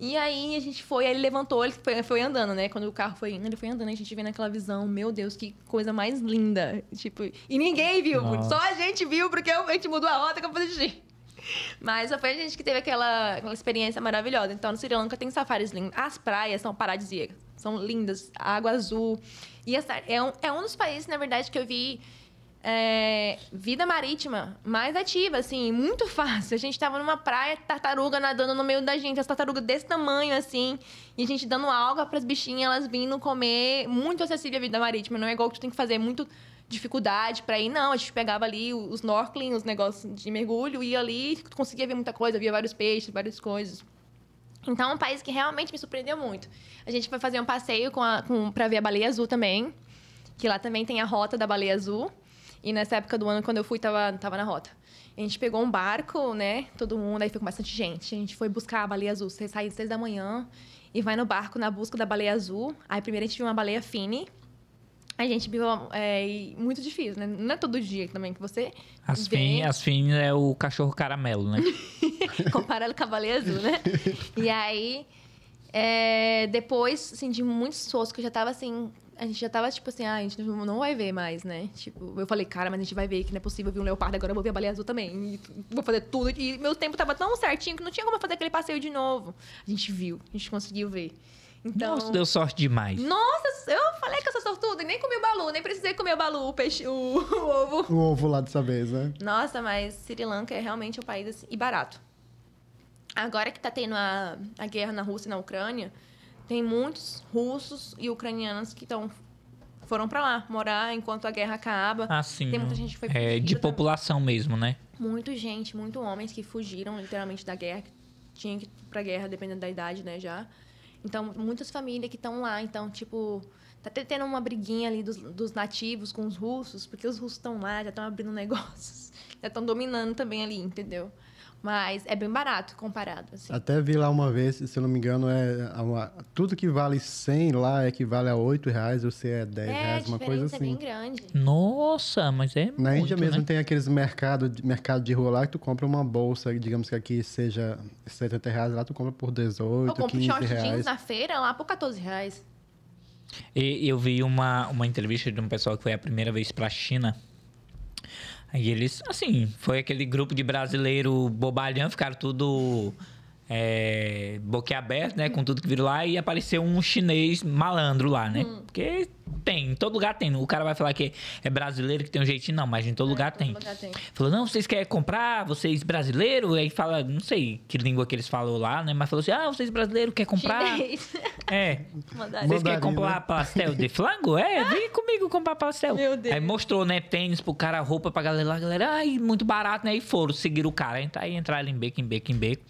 E aí a gente foi, aí ele levantou, ele foi, foi andando, né? Quando o carro foi indo, ele foi andando, a gente vendo aquela visão. Meu Deus, que coisa mais linda. Tipo, e ninguém viu, Nossa. só a gente viu, porque a gente mudou a rota que eu falei, gente. Mas só foi a gente que teve aquela, aquela experiência maravilhosa. Então, no Sri Lanka tem safaris lindos. As praias são paradisíacas, são lindas, água azul. E essa, é, um, é um dos países, na verdade, que eu vi é, vida marítima mais ativa, assim, muito fácil. A gente tava numa praia, tartaruga nadando no meio da gente, as tartarugas desse tamanho, assim, e a gente dando alga para as bichinhas, elas vindo comer. Muito acessível a vida marítima, não é igual que tu tem que fazer muito dificuldade para ir. Não, a gente pegava ali os snorkeling, os negócios de mergulho, ia ali, conseguia ver muita coisa, via vários peixes, várias coisas. Então, é um país que realmente me surpreendeu muito. A gente foi fazer um passeio com com, para ver a baleia azul também, que lá também tem a rota da baleia azul. E nessa época do ano, quando eu fui, tava, tava na rota. A gente pegou um barco, né? Todo mundo, aí foi com bastante gente. A gente foi buscar a baleia azul. Você sai às seis da manhã e vai no barco na busca da baleia azul. Aí primeiro a gente viu uma baleia fine, a gente bioma é muito difícil, né? Não é todo dia também que você. As finas é o cachorro caramelo, né? Comparando com baleia azul, né? E aí, é... depois, assim, de muito esforço, que eu já tava assim. A gente já tava tipo assim, ah, a gente não vai ver mais, né? Tipo, eu falei, cara, mas a gente vai ver que não é possível ver um leopardo, agora eu vou ver a baleia azul também. vou fazer tudo. E meu tempo tava tão certinho que não tinha como fazer aquele passeio de novo. A gente viu, a gente conseguiu ver. Então, nossa, deu sorte demais. Nossa, eu falei que eu sou sortuda e nem comi o balu, nem precisei comer o balu, o peixe, o, o ovo. O ovo lá dessa vez, né? Nossa, mas Sri Lanka é realmente um país assim, e barato. Agora que tá tendo a, a guerra na Rússia e na Ucrânia, tem muitos russos e ucranianos que estão foram para lá morar enquanto a guerra acaba. Ah, sim. Tem muita gente que foi é, de população mesmo, né? Muito gente, muito homens que fugiram literalmente da guerra, que tinha que ir pra guerra dependendo da idade, né, já. Então, muitas famílias que estão lá, então, tipo, tá tendo uma briguinha ali dos, dos nativos com os russos, porque os russos estão lá, já estão abrindo negócios, já estão dominando também ali, entendeu? Mas é bem barato comparado. Assim. Até vi lá uma vez, se eu não me engano, é uma, tudo que vale 100 lá equivale é a 8 reais, ou se é 10 é, reais, uma coisa assim. É, bem assim. grande. Nossa, mas é Na muito, Índia mesmo né? tem aqueles mercados mercado de rua lá que tu compra uma bolsa, digamos que aqui seja 70 reais, lá tu compra por 18, 15 reais. Eu compro short jeans na feira lá por 14 reais. E eu vi uma, uma entrevista de um pessoal que foi a primeira vez para a China. E eles, assim, foi aquele grupo de brasileiro bobalhão, ficaram tudo é, boquiaberto, né? Com tudo que virou lá. E apareceu um chinês malandro lá, né? Hum. Porque tem, em todo lugar tem. O cara vai falar que é brasileiro, que tem um jeitinho. Não, mas em todo, é, lugar, todo tem. lugar tem. Falou, não, vocês querem comprar? Vocês brasileiro? Aí fala, não sei que língua que eles falaram lá, né? Mas falou assim, ah, vocês brasileiro querem comprar? Chinês. É. Mandarim. Vocês querem comprar né? pastel de flango? É, vem comigo comprar pastel. Meu Deus. Aí mostrou, né, tênis pro cara, roupa pra galera lá. galera, ai, muito barato, né? E foram seguir o cara. Aí entraram em beco, em beco, em beco.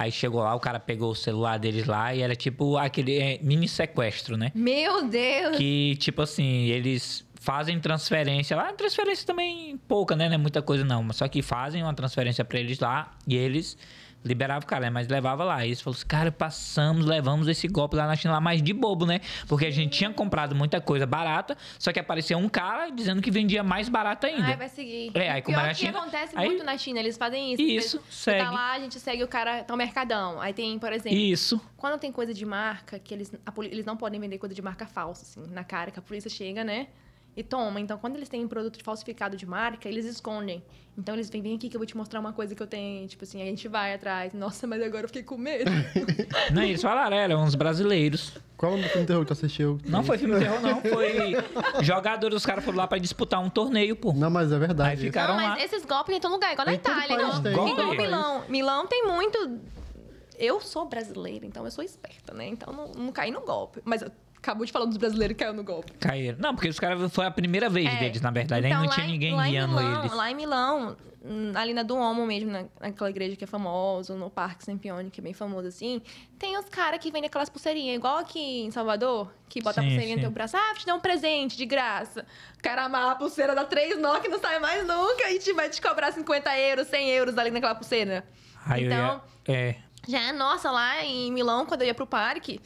Aí chegou lá, o cara pegou o celular deles lá e era tipo aquele é, mini sequestro, né? Meu Deus! Que, tipo assim, eles fazem transferência lá, transferência também pouca, né? Não é muita coisa não, mas só que fazem uma transferência para eles lá e eles Liberava o cara, né? mas levava lá. E eles falaram assim, cara, passamos, levamos esse golpe lá na China, lá, mas de bobo, né? Porque a gente tinha comprado muita coisa barata, só que apareceu um cara dizendo que vendia mais barato ainda. Aí vai seguir. É, aí como a China... que acontece aí... muito na China, eles fazem isso. Isso, tá segue. tá lá, a gente segue o cara, tá no mercadão. Aí tem, por exemplo... Isso. Quando tem coisa de marca, que eles, a, eles não podem vender coisa de marca falsa, assim, na cara, que a polícia chega, né? e toma. Então, quando eles têm um produto falsificado de marca, eles escondem. Então, eles vêm, vem aqui que eu vou te mostrar uma coisa que eu tenho. Tipo assim, a gente vai atrás. Nossa, mas agora eu fiquei com medo. não, eles falaram, eram uns brasileiros. Qual o filme terror que assistiu? Não foi filme terror, não. Foi jogador os caras foram lá pra disputar um torneio, pô. Não, mas é verdade. Aí ficaram não, mas lá. esses golpes em todo lugar, igual na tem Itália. Não, tem. Golpe. Igual Milão. Milão tem muito eu sou brasileira, então eu sou esperta, né? Então não, não caí no golpe. Mas eu acabou de falar dos brasileiros que caiu no golpe. Caíram. Não, porque os caras foi a primeira vez é. deles, na verdade. Né? Então, Aí não tinha em, ninguém guiando eles. Lá em Milão, hum, ali na Duomo mesmo, na, né? naquela igreja que é famosa, no Parque Sempione, que é bem famoso assim, tem os caras que vendem aquelas pulseirinhas, igual aqui em Salvador, que bota sim, a pulseirinha sim. no teu braço, ah, te dá um presente de graça. O cara amarra a pulseira, dá três nó que não sai mais nunca e te vai te cobrar 50 euros, 100 euros ali naquela pulseira. Aí então, ia... é. Já, nossa, lá em Milão, quando eu ia pro parque,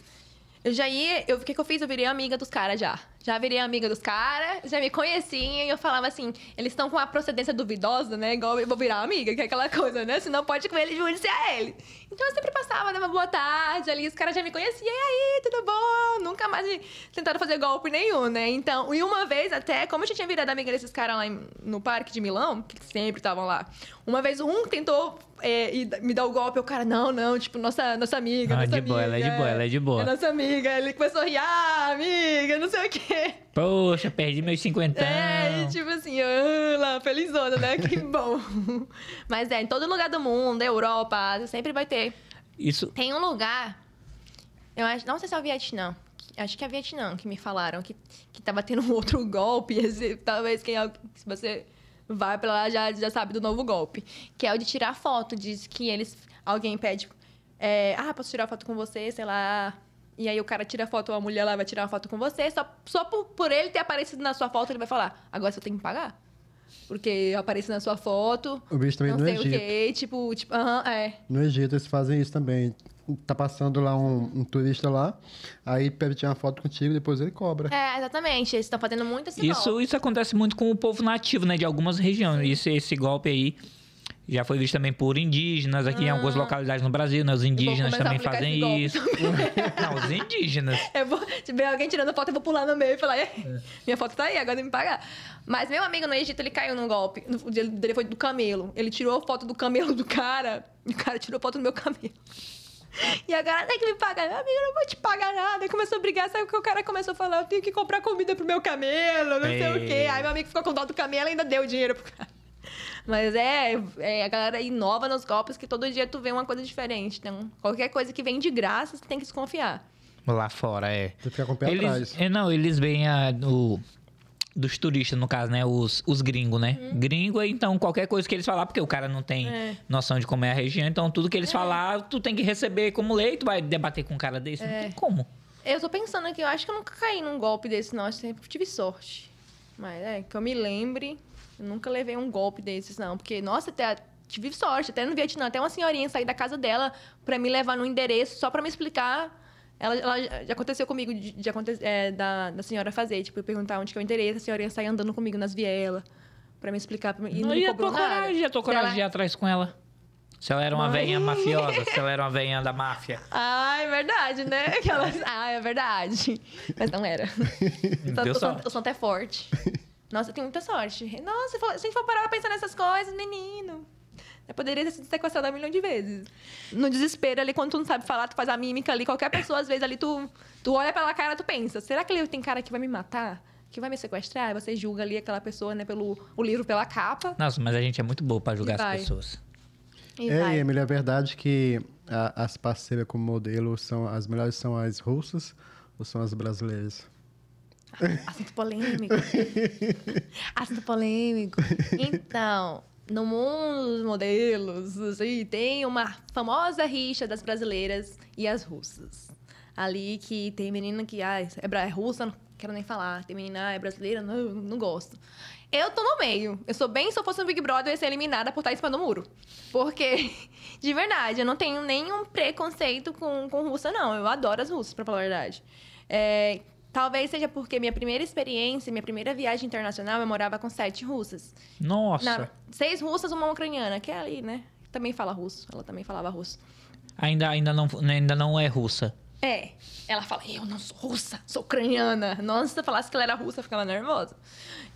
eu já ia. Eu, o que, que eu fiz? Eu virei amiga dos caras já. Já virei amiga dos caras, já me conheciam e eu falava assim: eles estão com a procedência duvidosa, né? Igual eu vou virar amiga, que é aquela coisa, né? Se não pode com ele, junte-se a ele. Então eu sempre passava, dava boa tarde ali, os caras já me conheciam, e aí, tudo bom? Nunca mais tentaram fazer golpe nenhum, né? Então, e uma vez até, como eu já tinha virado amiga desses caras lá no parque de Milão, que sempre estavam lá, uma vez um tentou é, e me dá o golpe. Eu, cara, não, não, tipo, nossa, nossa amiga, ah, nossa de amiga. Boa, ela é de boa, ela é de boa. É nossa amiga. Ele começou a rir, ah, amiga, não sei o quê. Poxa, perdi meus anos É, e tipo assim, lá, felizona, né? Que bom. Mas é, em todo lugar do mundo, Europa, sempre vai ter. Isso. Tem um lugar, eu acho, não sei se é o Vietnã, acho que é o Vietnã que me falaram que, que tava tendo um outro golpe, talvez quem é se você vai pra lá, já, já sabe do novo golpe. Que é o de tirar foto. Diz que eles. Alguém pede. É, ah, posso tirar foto com você, sei lá. E aí o cara tira foto, a mulher lá vai tirar uma foto com você, só, só por, por ele ter aparecido na sua foto, ele vai falar, agora você tem que pagar. Porque aparece na sua foto. O bicho também não no sei Egito. o quê, tipo, tipo, aham, uh -huh, é. No Egito eles fazem isso também tá passando lá um, um, turista lá, aí pede tirar uma foto contigo, depois ele cobra. É, exatamente. Eles estão fazendo muito esse isso, golpe. Isso acontece muito com o povo nativo, né? De algumas regiões. esse esse golpe aí já foi visto também por indígenas aqui hum. em ah. algumas localidades no Brasil, né? Os indígenas também fazem isso. Não, os indígenas. eu vou se ver alguém tirando foto, eu vou pular no meio e falar, é. minha foto tá aí, agora me pagar. Mas meu amigo no Egito, ele caiu num golpe. O dele foi do camelo. Ele tirou a foto do camelo do cara, e o cara tirou a foto do meu camelo. E agora tem que me pagar. Meu amigo, não vou te pagar nada. Começou a brigar, saiu que o cara começou a falar: eu tenho que comprar comida pro meu camelo, não Ei. sei o quê. É. Aí meu amigo ficou com dó do camelo e ainda deu dinheiro pro cara. Mas é, é, a galera inova nos golpes que todo dia tu vê uma coisa diferente. Então, qualquer coisa que vem de graça, você tem que desconfiar. Lá fora, é. Você fica com o pé eles, atrás. É, não, eles veem a, o, dos turistas, no caso, né? Os, os gringos, né? Uhum. Gringo é, então, qualquer coisa que eles falar, porque o cara não tem é. noção de como é a região, então tudo que eles é. falar, tu tem que receber como lei, tu vai debater com um cara desse, é. não tem como. Eu tô pensando aqui, eu acho que eu nunca caí num golpe desse, não. Eu sempre tive sorte. Mas é, que eu me lembre, eu nunca levei um golpe desses, não. Porque, nossa, até tive sorte, até no Vietnã, até uma senhorinha sair da casa dela pra me levar no endereço só pra me explicar ela, ela já aconteceu comigo de, de é, da, da senhora fazer, tipo, eu perguntar onde que eu é interesse endereço, a senhora ia sair andando comigo nas vielas pra me explicar. Pra mim, e não, ia cobrou coragem, Eu tô coragem ela... de ir atrás com ela. Se ela era uma veinha mafiosa, se ela era uma veinha da máfia. Ah, é verdade, né? Aquelas... Ah, é verdade. Mas não era. Só, eu, sou, eu sou até forte. Nossa, eu tenho muita sorte. Nossa, se a gente for parar pra pensar nessas coisas, menino. Eu poderia ter sido sequestrada um milhão de vezes. No desespero ali, quando tu não sabe falar, tu faz a mímica ali. Qualquer pessoa, às vezes, ali, tu, tu olha pela cara, tu pensa, será que ele tem cara que vai me matar? que vai me sequestrar, Aí você julga ali aquela pessoa, né, pelo o livro pela capa. Nossa, mas a gente é muito boa para julgar as pessoas. E é, Emily, é verdade que a, as parceiras como modelo são as melhores são as russas ou são as brasileiras? Ah, assunto polêmico. Assunto polêmico. Então, no mundo dos modelos, assim, tem uma famosa rixa das brasileiras e as russas. Ali que tem menina que ah, é russa, não quero nem falar. Tem menina ah, é brasileira, não, não gosto. Eu tô no meio. Eu sou bem, se eu fosse um Big Brother, eu ia ser eliminada por estar em o muro. Porque, de verdade, eu não tenho nenhum preconceito com, com russa, não. Eu adoro as russas, pra falar a verdade. É, Talvez seja porque minha primeira experiência, minha primeira viagem internacional, eu morava com sete russas. Nossa! Na, seis russas, uma ucraniana, que é ali, né? Também fala russo. Ela também falava russo. Ainda, ainda, não, ainda não é russa. É. Ela fala, eu não sou russa, sou ucraniana. Nossa, se eu falasse que ela era russa, eu ficava nervosa.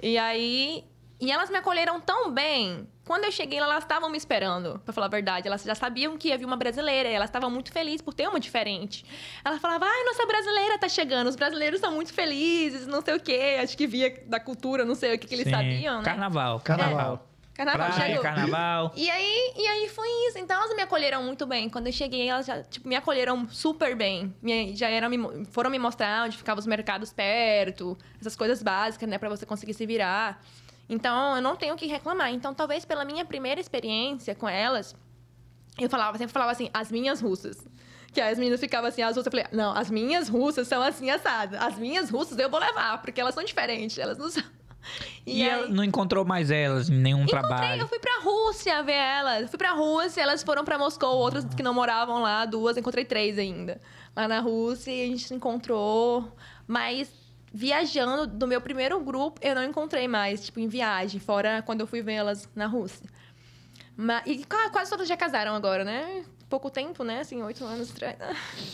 E aí, e elas me acolheram tão bem. Quando eu cheguei, elas estavam me esperando, pra falar a verdade. Elas já sabiam que havia uma brasileira, e elas estavam muito felizes por ter uma diferente. Ela falava, ai, nossa brasileira tá chegando, os brasileiros são muito felizes, não sei o quê. Acho que via da cultura, não sei o que, que eles Sim. sabiam, né? Carnaval, carnaval. É. Carnaval Praia, carnaval. E aí, e aí foi isso. Então elas me acolheram muito bem. Quando eu cheguei, elas já tipo, me acolheram super bem. Me, já eram, foram me mostrar onde ficavam os mercados perto, essas coisas básicas, né, para você conseguir se virar. Então, eu não tenho o que reclamar. Então, talvez pela minha primeira experiência com elas, eu falava, sempre falava assim, as minhas russas. Que as meninas ficavam assim, as russas, eu falei, não, as minhas russas são assim assadas. As minhas russas eu vou levar, porque elas são diferentes, elas não são. E, e aí... não encontrou mais elas em nenhum Encontrei, trabalho? Eu fui pra Rússia ver elas. fui pra Rússia, elas foram pra Moscou, outras que não moravam lá, duas, encontrei três ainda. Lá na Rússia, a gente se encontrou. Mas viajando do meu primeiro grupo, eu não encontrei mais, tipo, em viagem, fora quando eu fui vê-las na Rússia. Mas, e quase todas já casaram agora, né? Pouco tempo, né? Assim, oito anos atrás.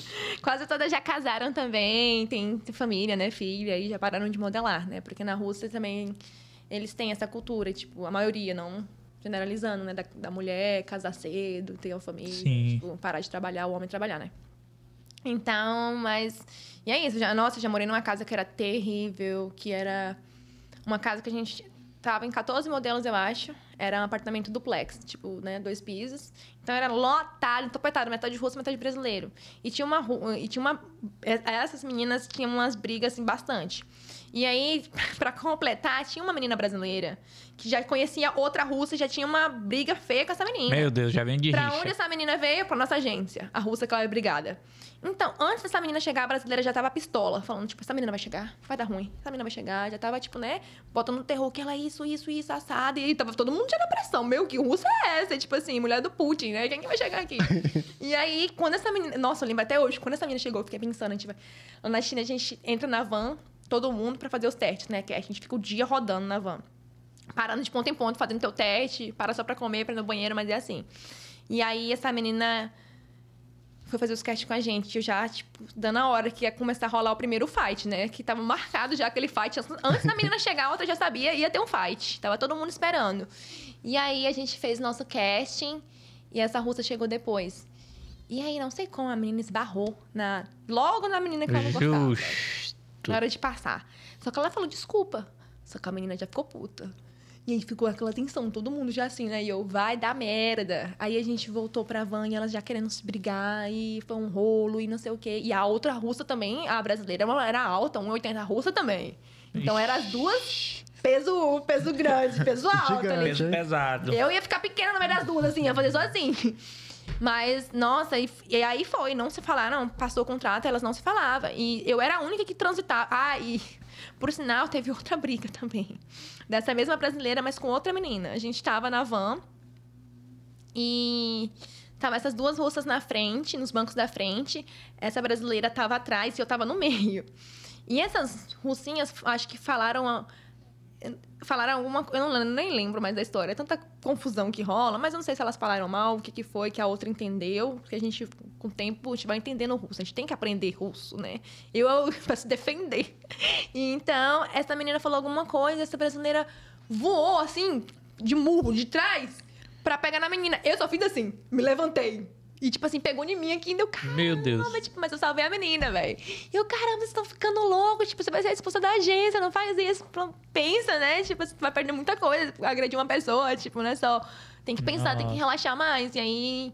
quase todas já casaram também, tem família, né? Filha, e já pararam de modelar, né? Porque na Rússia também eles têm essa cultura, tipo, a maioria, não generalizando, né? Da, da mulher casar cedo, ter uma família, tipo, parar de trabalhar, o homem trabalhar, né? Então, mas. E é isso. Já, nossa, já morei numa casa que era terrível, que era uma casa que a gente tava em 14 modelos, eu acho. Era um apartamento duplex, tipo, né, dois pisos. Então era lotado, topetado, metade russo, metade brasileiro. E tinha uma e tinha uma essas meninas tinham umas brigas assim bastante. E aí, para completar, tinha uma menina brasileira que já conhecia outra russa, já tinha uma briga feia com essa menina. Meu Deus, já vem de Pra rixa. onde essa menina veio? Pra nossa agência, a russa que ela é brigada. Então, antes dessa menina chegar, a brasileira já tava pistola, falando, tipo, essa menina vai chegar, vai dar ruim, essa menina vai chegar. Já tava, tipo, né, botando terror que ela é isso, isso, isso, assada. E aí tava todo mundo já na pressão, meu, que russa é essa? Tipo assim, mulher do Putin, né? Quem que vai chegar aqui? e aí, quando essa menina... Nossa, eu lembro até hoje, quando essa menina chegou, eu fiquei pensando, tipo, na China a gente entra na van todo mundo para fazer os testes, né? Que a gente fica o dia rodando na van. Parando de ponto em ponto, fazendo teu teste, para só para comer, para ir no banheiro, mas é assim. E aí essa menina foi fazer os testes com a gente. Eu já, tipo, dando a hora que ia começar a rolar o primeiro fight, né? Que tava marcado já aquele fight. Antes da menina chegar, a outra já sabia, ia ter um fight. Tava todo mundo esperando. E aí a gente fez nosso casting e essa russa chegou depois. E aí, não sei como, a menina esbarrou na... logo na menina que ela não gostava. Na hora de passar. Só que ela falou desculpa. Só que a menina já ficou puta. E aí ficou aquela tensão, todo mundo já assim, né? E eu, vai dar merda. Aí a gente voltou pra van e elas já querendo se brigar, e foi um rolo e não sei o quê. E a outra russa também, a brasileira, era alta, 1,80 russa também. Então eram as duas peso, peso grande, peso alto. Gigante, ali. Peso pesado. Eu ia ficar pequena no meio das duas, assim, ia fazer só assim. Mas, nossa, e, e, aí foi, não se falaram, passou o contrato, elas não se falavam. E eu era a única que transitava. Ah, e por sinal, teve outra briga também. Dessa mesma brasileira, mas com outra menina. A gente tava na van e tava essas duas russas na frente, nos bancos da frente. Essa brasileira tava atrás e eu tava no meio. E essas russinhas, acho que falaram. A, falaram alguma coisa, eu não, nem lembro mais da história, é tanta confusão que rola, mas eu não sei se elas falaram mal, o que, que foi que a outra entendeu, porque a gente, com o tempo, a gente vai entendendo russo, a gente tem que aprender russo, né? Eu, eu se defender. Então, essa menina falou alguma coisa, essa brasileira voou, assim, de murro, de trás, pra pegar na menina. Eu só fiz assim, me levantei. E, tipo assim, pegou em mim aqui ainda. Eu, caramba, Meu Deus. Tipo, mas eu salvei a menina, velho. E eu, caramba, vocês estão ficando loucos. Tipo, você vai ser expulsa da agência, não faz isso. Pensa, né? Tipo, você vai perder muita coisa. Agredir uma pessoa, tipo, não é só. Tem que pensar, Nossa. tem que relaxar mais. E aí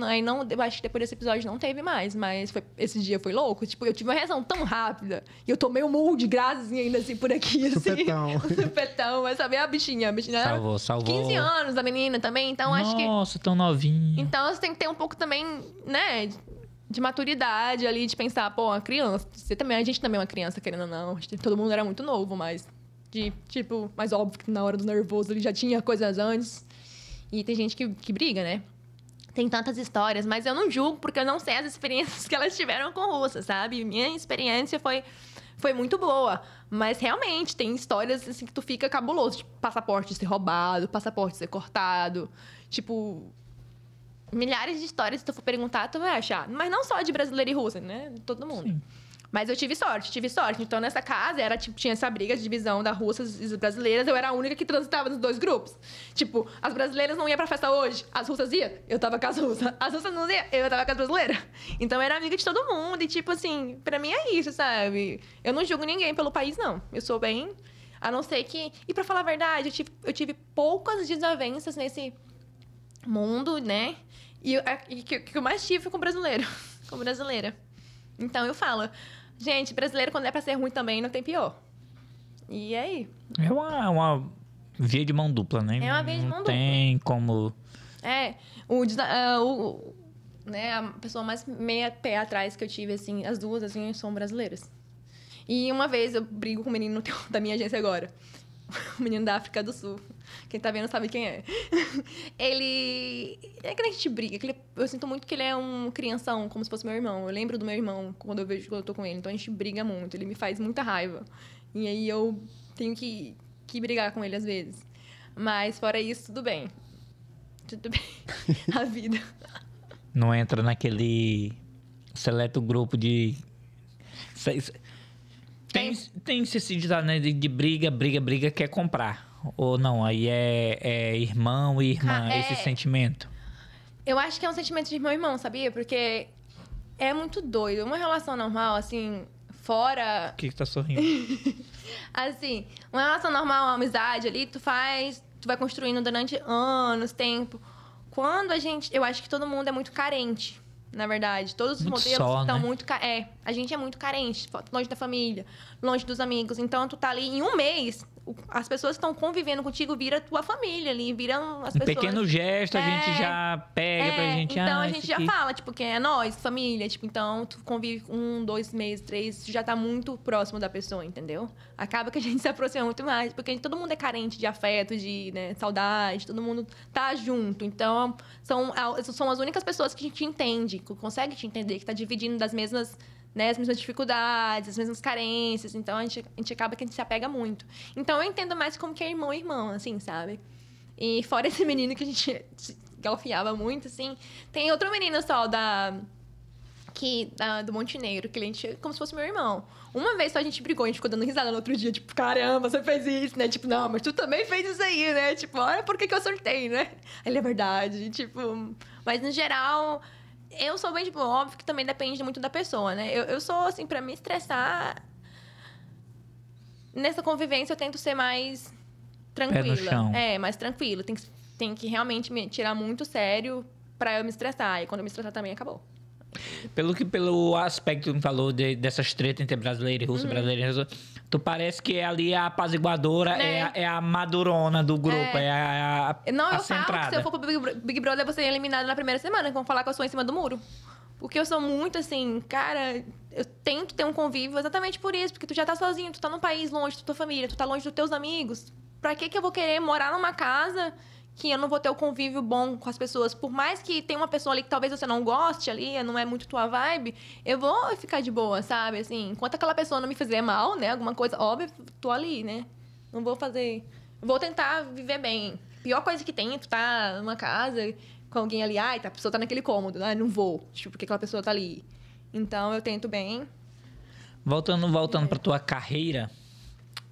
Aí não, acho que depois desse episódio não teve mais, mas foi, esse dia foi louco. Tipo, eu tive uma reação tão rápida e eu tomei um molde de grazinha ainda assim por aqui, assim. Supetão. Supetão, mas sabe a bichinha, a bichinha. Salvou, salvou. 15 anos a menina também, então Nossa, acho que. Nossa, tão novinha. Então você tem que ter um pouco também, né? de maturidade ali, de pensar, pô, uma criança, você também, a gente também é uma criança, querendo ou não. Todo mundo era muito novo, mas de, tipo, mais óbvio que na hora do nervoso ele já tinha coisas antes. E tem gente que, que briga, né? tem tantas histórias, mas eu não julgo porque eu não sei as experiências que elas tiveram com russa, sabe? Minha experiência foi foi muito boa, mas realmente tem histórias assim que tu fica cabuloso, tipo, passaporte ser roubado, passaporte ser cortado, tipo milhares de histórias, se tu for perguntar, tu vai achar, mas não só de brasileiro e russa, né? Todo mundo. Sim. Mas eu tive sorte, tive sorte. Então, nessa casa, era tipo, tinha essa briga de divisão da russas e brasileiras. Eu era a única que transitava nos dois grupos. Tipo, as brasileiras não iam pra festa hoje, as russas iam, eu tava com as russas. As russas não iam, eu tava com as brasileiras. Então, eu era amiga de todo mundo. E, tipo, assim, pra mim é isso, sabe? Eu não julgo ninguém pelo país, não. Eu sou bem. A não ser que. E para falar a verdade, eu tive, eu tive poucas desavenças nesse mundo, né? E o que, que eu mais tive foi com brasileiro. Com brasileira. Então eu falo, Gente, brasileiro, quando é pra ser ruim também, não tem pior. E é aí? É uma, é uma via de mão dupla, né? É uma via de mão não dupla. Tem como. É, o, uh, o, né, a pessoa mais meia pé atrás que eu tive, assim, as duas, assim, são brasileiras. E uma vez eu brigo com o um menino da minha agência agora. o menino da África do Sul. Quem tá vendo sabe quem é. ele. É que a gente briga. Ele... Eu sinto muito que ele é um crianção, como se fosse meu irmão. Eu lembro do meu irmão quando eu vejo quando eu tô com ele. Então a gente briga muito. Ele me faz muita raiva. E aí eu tenho que, que brigar com ele às vezes. Mas fora isso, tudo bem. Tudo bem. a vida. Não entra naquele seleto grupo de. Tem, tem esse né, de, de briga, briga, briga, quer comprar. Ou não, aí é, é irmão e irmã, ah, é... esse sentimento. Eu acho que é um sentimento de irmão e irmão, sabia? Porque é muito doido. Uma relação normal, assim, fora. O que, que tá sorrindo? assim, uma relação normal, uma amizade ali, tu faz. Tu vai construindo durante anos, tempo. Quando a gente. Eu acho que todo mundo é muito carente na verdade. Todos os muito modelos estão né? muito. É, a gente é muito carente, longe da família, longe dos amigos. Então, tu tá ali em um mês, as pessoas que estão convivendo contigo vira tua família ali, viram as pessoas. Um pequeno gesto é, a gente já pega é, pra gente. Então ah, a gente já fala, tipo, que é nós, família. Tipo, então tu convive um, dois meses, três, já tá muito próximo da pessoa, entendeu? Acaba que a gente se aproxima muito mais, porque gente, todo mundo é carente de afeto, de né, saudade, todo mundo tá junto. Então são, são as únicas pessoas que a gente entende, que consegue te entender, que tá dividindo das mesmas né, as mesmas dificuldades, as mesmas carências. Então a gente, a gente acaba que a gente se apega muito. Então eu entendo mais como que é irmão e irmã, assim, sabe? E fora esse menino que a gente galfiava muito, assim, tem outro menino só da. Que, da, do Montenegro, que ele gente como se fosse meu irmão. Uma vez só a gente brigou, a gente ficou dando risada no outro dia, tipo, caramba, você fez isso, né? Tipo, não, mas tu também fez isso aí, né? Tipo, olha por que, que eu sortei, né? Ele é verdade, tipo. Mas no geral, eu sou bem, tipo, óbvio que também depende muito da pessoa, né? Eu, eu sou, assim, para me estressar. Nessa convivência, eu tento ser mais tranquila. Pé no chão. É, mais tranquilo. Tem que, tem que realmente me tirar muito sério para eu me estressar. E quando eu me estressar também, acabou. Pelo que pelo aspecto que me falou de, dessas tretas entre brasileiro e russo, uhum. brasileiro e russo, Tu parece que é ali a apaziguadora, né? é, a, é a madurona do grupo, é, é a, a, Não, a eu centrada. falo que se eu for pro Big, Brother, você é eliminado na primeira semana, que vão falar com a sua em cima do muro. Porque eu sou muito assim, cara, eu tenho que ter um convívio exatamente por isso, porque tu já tá sozinho, tu tá num país longe da tua família, tu tá longe dos teus amigos. Pra que que eu vou querer morar numa casa que eu não vou ter o convívio bom com as pessoas. Por mais que tenha uma pessoa ali que talvez você não goste ali, não é muito tua vibe, eu vou ficar de boa, sabe? Assim, enquanto aquela pessoa não me fizer mal, né? Alguma coisa, óbvio, tô ali, né? Não vou fazer. Vou tentar viver bem. Pior coisa que tem tu é tá numa casa com alguém ali, ai, tá, a pessoa tá naquele cômodo, né, não vou. Tipo, porque aquela pessoa tá ali. Então eu tento bem. Voltando, voltando é. pra tua carreira,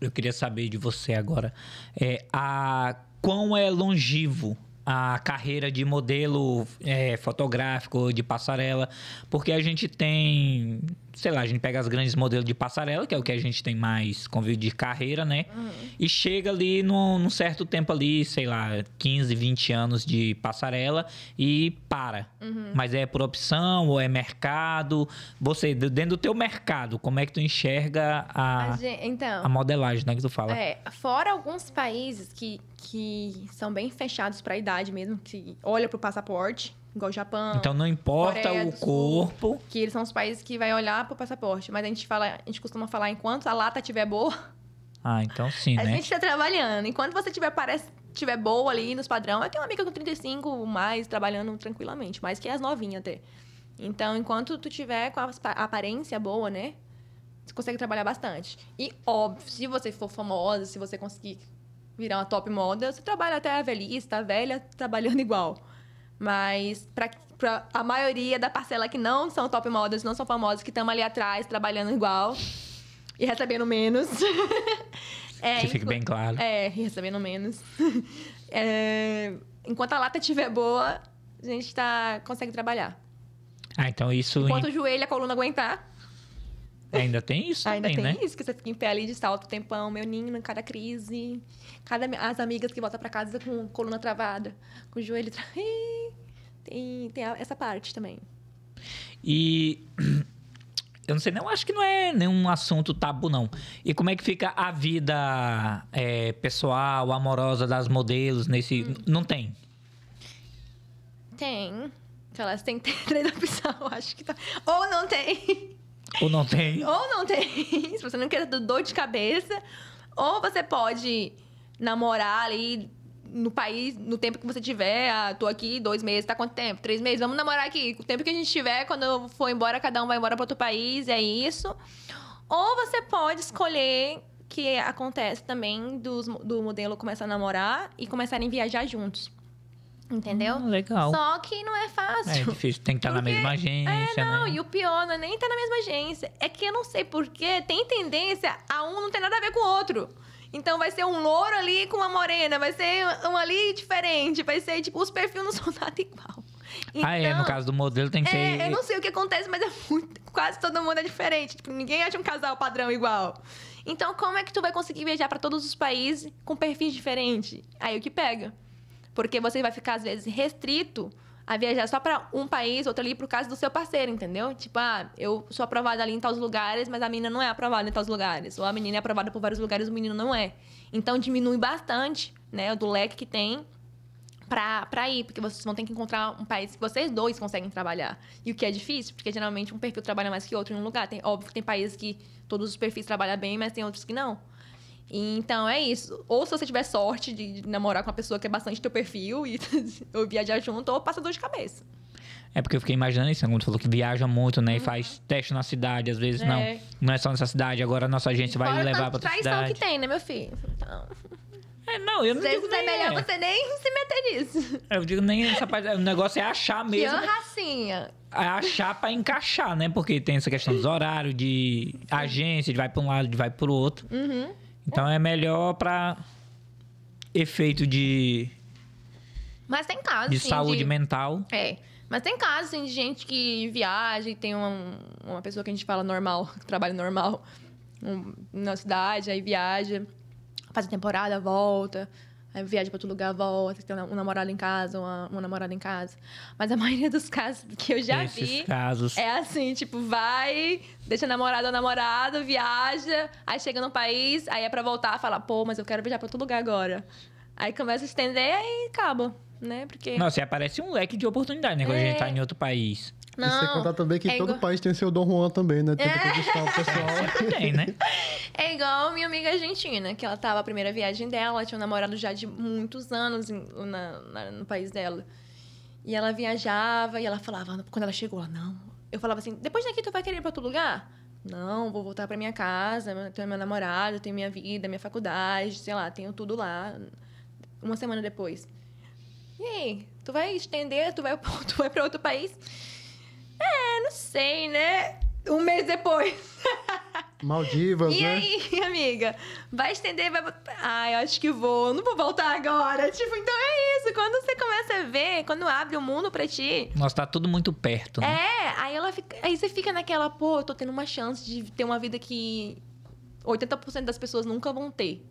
eu queria saber de você agora. É, a quão é longivo a carreira de modelo é, fotográfico, de passarela, porque a gente tem sei lá, a gente pega as grandes modelos de passarela, que é o que a gente tem mais convívio de carreira, né? Uhum. E chega ali num, num, certo tempo ali, sei lá, 15, 20 anos de passarela e para. Uhum. Mas é por opção ou é mercado? Você, dentro do teu mercado, como é que tu enxerga a, a, gente, então, a modelagem, né, que tu fala? É, fora alguns países que, que são bem fechados para a idade mesmo, que olha para o passaporte, Igual Japão. Então não importa Coreia, o corpo. Sul, que eles são os países que vai olhar pro passaporte. Mas a gente fala, a gente costuma falar enquanto a lata tiver boa. Ah, então sim, a né? A gente tá trabalhando. Enquanto você tiver, parece, tiver boa ali nos padrões, Eu tenho uma amiga com 35 mais trabalhando tranquilamente, mais que as novinhas até. Então, enquanto tu tiver com a aparência boa, né? Você consegue trabalhar bastante. E óbvio, se você for famosa, se você conseguir virar uma top moda, você trabalha até a velhice, tá velha, trabalhando igual. Mas para a maioria da parcela que não são top models, não são famosos, que estão ali atrás trabalhando igual e recebendo menos. é, que fique bem claro. É, e recebendo menos. É, enquanto a lata estiver boa, a gente tá, consegue trabalhar. Ah, então isso. Enquanto em... o joelho e a coluna aguentar. Ainda tem isso Ainda também, tem né? isso, que você fica em pé ali de salto tempão, meu ninho, em cada crise. Cada, as amigas que voltam para casa com coluna travada, com o joelho travado. Tem, tem essa parte também. E eu não sei, não acho que não é nenhum assunto tabu, não. E como é que fica a vida é, pessoal, amorosa das modelos nesse. Hum. Não tem? Tem. Então elas têm que ter três opções, acho que tá. Ou não tem. Ou não tem. Ou não tem. Se você não quer dor de cabeça. Ou você pode namorar ali no país, no tempo que você tiver. Ah, tô aqui dois meses, tá quanto tempo? Três meses? Vamos namorar aqui. O tempo que a gente tiver, quando eu for embora, cada um vai embora para outro país, é isso. Ou você pode escolher que acontece também dos, do modelo começar a namorar e começarem a viajar juntos. Entendeu? Hum, legal. Só que não é fácil. É difícil, tem que estar tá porque... na mesma agência. É, não, né? e o pior não é nem estar tá na mesma agência. É que eu não sei porquê, tem tendência a um não ter nada a ver com o outro. Então vai ser um louro ali com uma morena, vai ser um ali diferente, vai ser tipo, os perfis não são nada igual. Então, ah, é, no então, caso do modelo tem que é, ser. Eu não sei o que acontece, mas é muito, quase todo mundo é diferente. Tipo, ninguém acha um casal padrão igual. Então, como é que tu vai conseguir viajar para todos os países com perfis diferentes? Aí o que pega? Porque você vai ficar, às vezes, restrito a viajar só para um país, outro ali, por causa do seu parceiro, entendeu? Tipo, ah, eu sou aprovada ali em tais lugares, mas a menina não é aprovada em tais lugares. Ou a menina é aprovada por vários lugares, o menino não é. Então, diminui bastante, né, do leque que tem para ir, porque vocês vão ter que encontrar um país que vocês dois conseguem trabalhar. E o que é difícil, porque geralmente um perfil trabalha mais que outro em um lugar. Tem, óbvio que tem países que todos os perfis trabalham bem, mas tem outros que não. Então é isso. Ou se você tiver sorte de namorar com uma pessoa que é bastante teu perfil e ou viajar junto, ou passa dor de cabeça. É porque eu fiquei imaginando isso, né? a gente falou que viaja muito, né? Uhum. E faz teste na cidade, às vezes é. não. Não é só nessa cidade, agora a nossa agência vai Fora levar pra outra cidade. traição que tem, né, meu filho? Então... É, não, eu não Às digo é nem... é melhor você nem se meter nisso. É, eu digo nem essa parte... É, o negócio é achar mesmo... Que racinha. É achar pra encaixar, né? Porque tem essa questão dos horários, de agência, de vai pra um lado, de vai pro outro. Uhum. Então é melhor para efeito de. Mas tem casos. De sim, saúde de... mental. É. Mas tem casos, assim, de gente que viaja e tem uma, uma pessoa que a gente fala normal, que trabalha normal um, na cidade, aí viaja, faz a temporada, volta. Aí viaja pra outro lugar, volta, tem um namorado em casa, uma, uma namorada em casa. Mas a maioria dos casos que eu já Esses vi casos. é assim, tipo, vai, deixa namorado ou namorado, viaja, aí chega no país, aí é pra voltar, fala, pô, mas eu quero viajar pra outro lugar agora. Aí começa a estender, e acaba, né? Porque... Nossa, e aparece um leque de oportunidade, né? Quando é... a gente tá é. em outro país. É não. E contar também que é todo igual... país tem seu Dom Juan também, né? Tem é. que buscar o pessoal. tem, né? É igual minha amiga argentina, que ela tava a primeira viagem dela, ela tinha um namorado já de muitos anos em, na, na, no país dela. E ela viajava e ela falava, quando ela chegou, ela, não. Eu falava assim, depois daqui tu vai querer ir pra outro lugar? Não, vou voltar pra minha casa, tenho meu namorado, tenho minha vida, minha faculdade, sei lá, tenho tudo lá. Uma semana depois. E aí, tu vai estender, tu vai, tu vai pra outro país? É, não sei, né? Um mês depois. Maldivas, e né? E aí, amiga? Vai estender, vai. Ai, acho que vou, não vou voltar agora. Tipo, então é isso. Quando você começa a ver, quando abre o mundo pra ti. Nossa, tá tudo muito perto, né? É, aí ela fica... Aí você fica naquela, pô, eu tô tendo uma chance de ter uma vida que 80% das pessoas nunca vão ter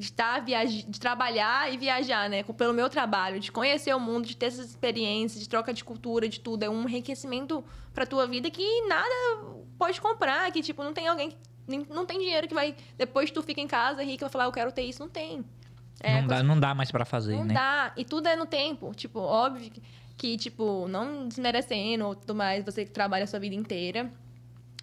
de estar tá de trabalhar e viajar, né? Pelo meu trabalho, de conhecer o mundo, de ter essas experiências, de troca de cultura, de tudo. É um enriquecimento pra tua vida que nada pode comprar, que, tipo, não tem alguém que. Não tem dinheiro que vai. Depois tu fica em casa rico e vai falar, eu quero ter isso. Não tem. É, não, dá, não dá mais para fazer, não né? Não dá. E tudo é no tempo. Tipo, óbvio que, tipo, não desmerecendo ou tudo mais, você que trabalha a sua vida inteira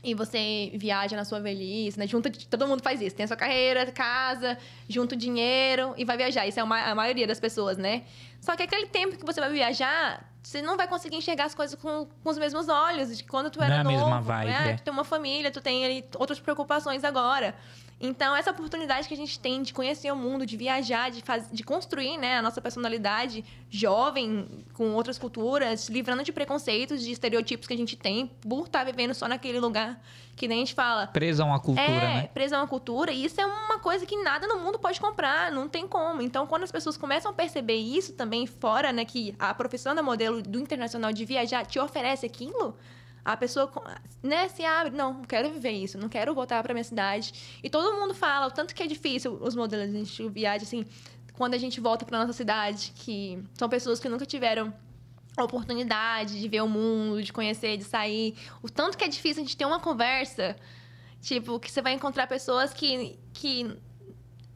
e você viaja na sua velhice, né? Junta, todo mundo faz isso. Tem a sua carreira, casa, junta o dinheiro e vai viajar. Isso é a maioria das pessoas, né? Só que aquele tempo que você vai viajar, você não vai conseguir enxergar as coisas com, com os mesmos olhos de quando tu era não é novo. A mesma né? vibe, né? É. Tu tem uma família, tu tem ali outras preocupações agora. Então, essa oportunidade que a gente tem de conhecer o mundo, de viajar, de, faz... de construir né, a nossa personalidade jovem, com outras culturas, livrando de preconceitos, de estereotipos que a gente tem por estar tá vivendo só naquele lugar que nem a gente fala. Presa a uma cultura, é, né? presa a uma cultura. E isso é uma coisa que nada no mundo pode comprar, não tem como. Então, quando as pessoas começam a perceber isso também fora, né, que a profissão da modelo do internacional de viajar te oferece aquilo, a pessoa, né, se assim, abre, ah, não, não quero viver isso, não quero voltar para minha cidade. E todo mundo fala o tanto que é difícil os modelos de viagem, assim, quando a gente volta para nossa cidade, que são pessoas que nunca tiveram oportunidade de ver o mundo, de conhecer, de sair. O tanto que é difícil a gente ter uma conversa, tipo, que você vai encontrar pessoas que, que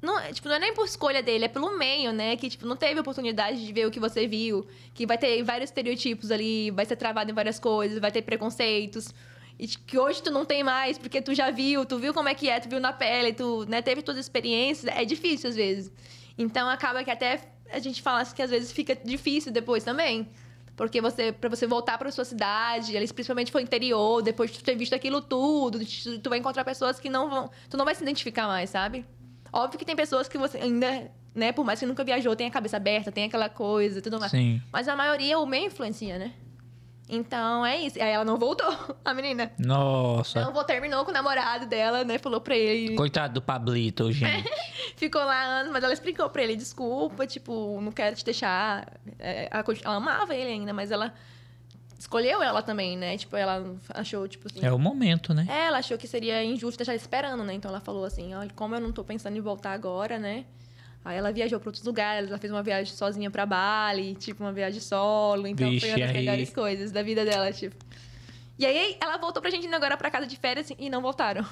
não, é, tipo, não é nem por escolha dele, é pelo meio, né? Que, tipo, não teve oportunidade de ver o que você viu. Que vai ter vários estereotipos ali, vai ser travado em várias coisas, vai ter preconceitos. E que hoje tu não tem mais, porque tu já viu, tu viu como é que é, tu viu na pele, tu né, teve todas as experiências. É difícil, às vezes. Então, acaba que até a gente fala assim que às vezes fica difícil depois também. Porque você, para você voltar para sua cidade, principalmente foi interior, depois de tu ter visto aquilo tudo, tu vai encontrar pessoas que não vão, tu não vai se identificar mais, sabe? Óbvio que tem pessoas que você ainda, né, por mais que nunca viajou, tem a cabeça aberta, tem aquela coisa e tudo mais. Sim. Mas a maioria, o meio influencia, né? Então é isso. Aí ela não voltou, a menina. Nossa. Não, terminou com o namorado dela, né? Falou pra ele. Coitado do Pablito, gente. Ficou lá anos, mas ela explicou pra ele: desculpa, tipo, não quero te deixar. É, ela, amava ele ainda, mas ela escolheu ela também, né? Tipo, ela achou, tipo assim. É o momento, né? É, ela achou que seria injusto deixar ela esperando, né? Então ela falou assim: olha, como eu não tô pensando em voltar agora, né? Aí ela viajou para outros lugares, ela fez uma viagem sozinha para Bali, tipo, uma viagem solo. Então Vixe, foi uma das melhores coisas da vida dela, tipo. E aí ela voltou pra gente indo agora pra casa de férias e não voltaram.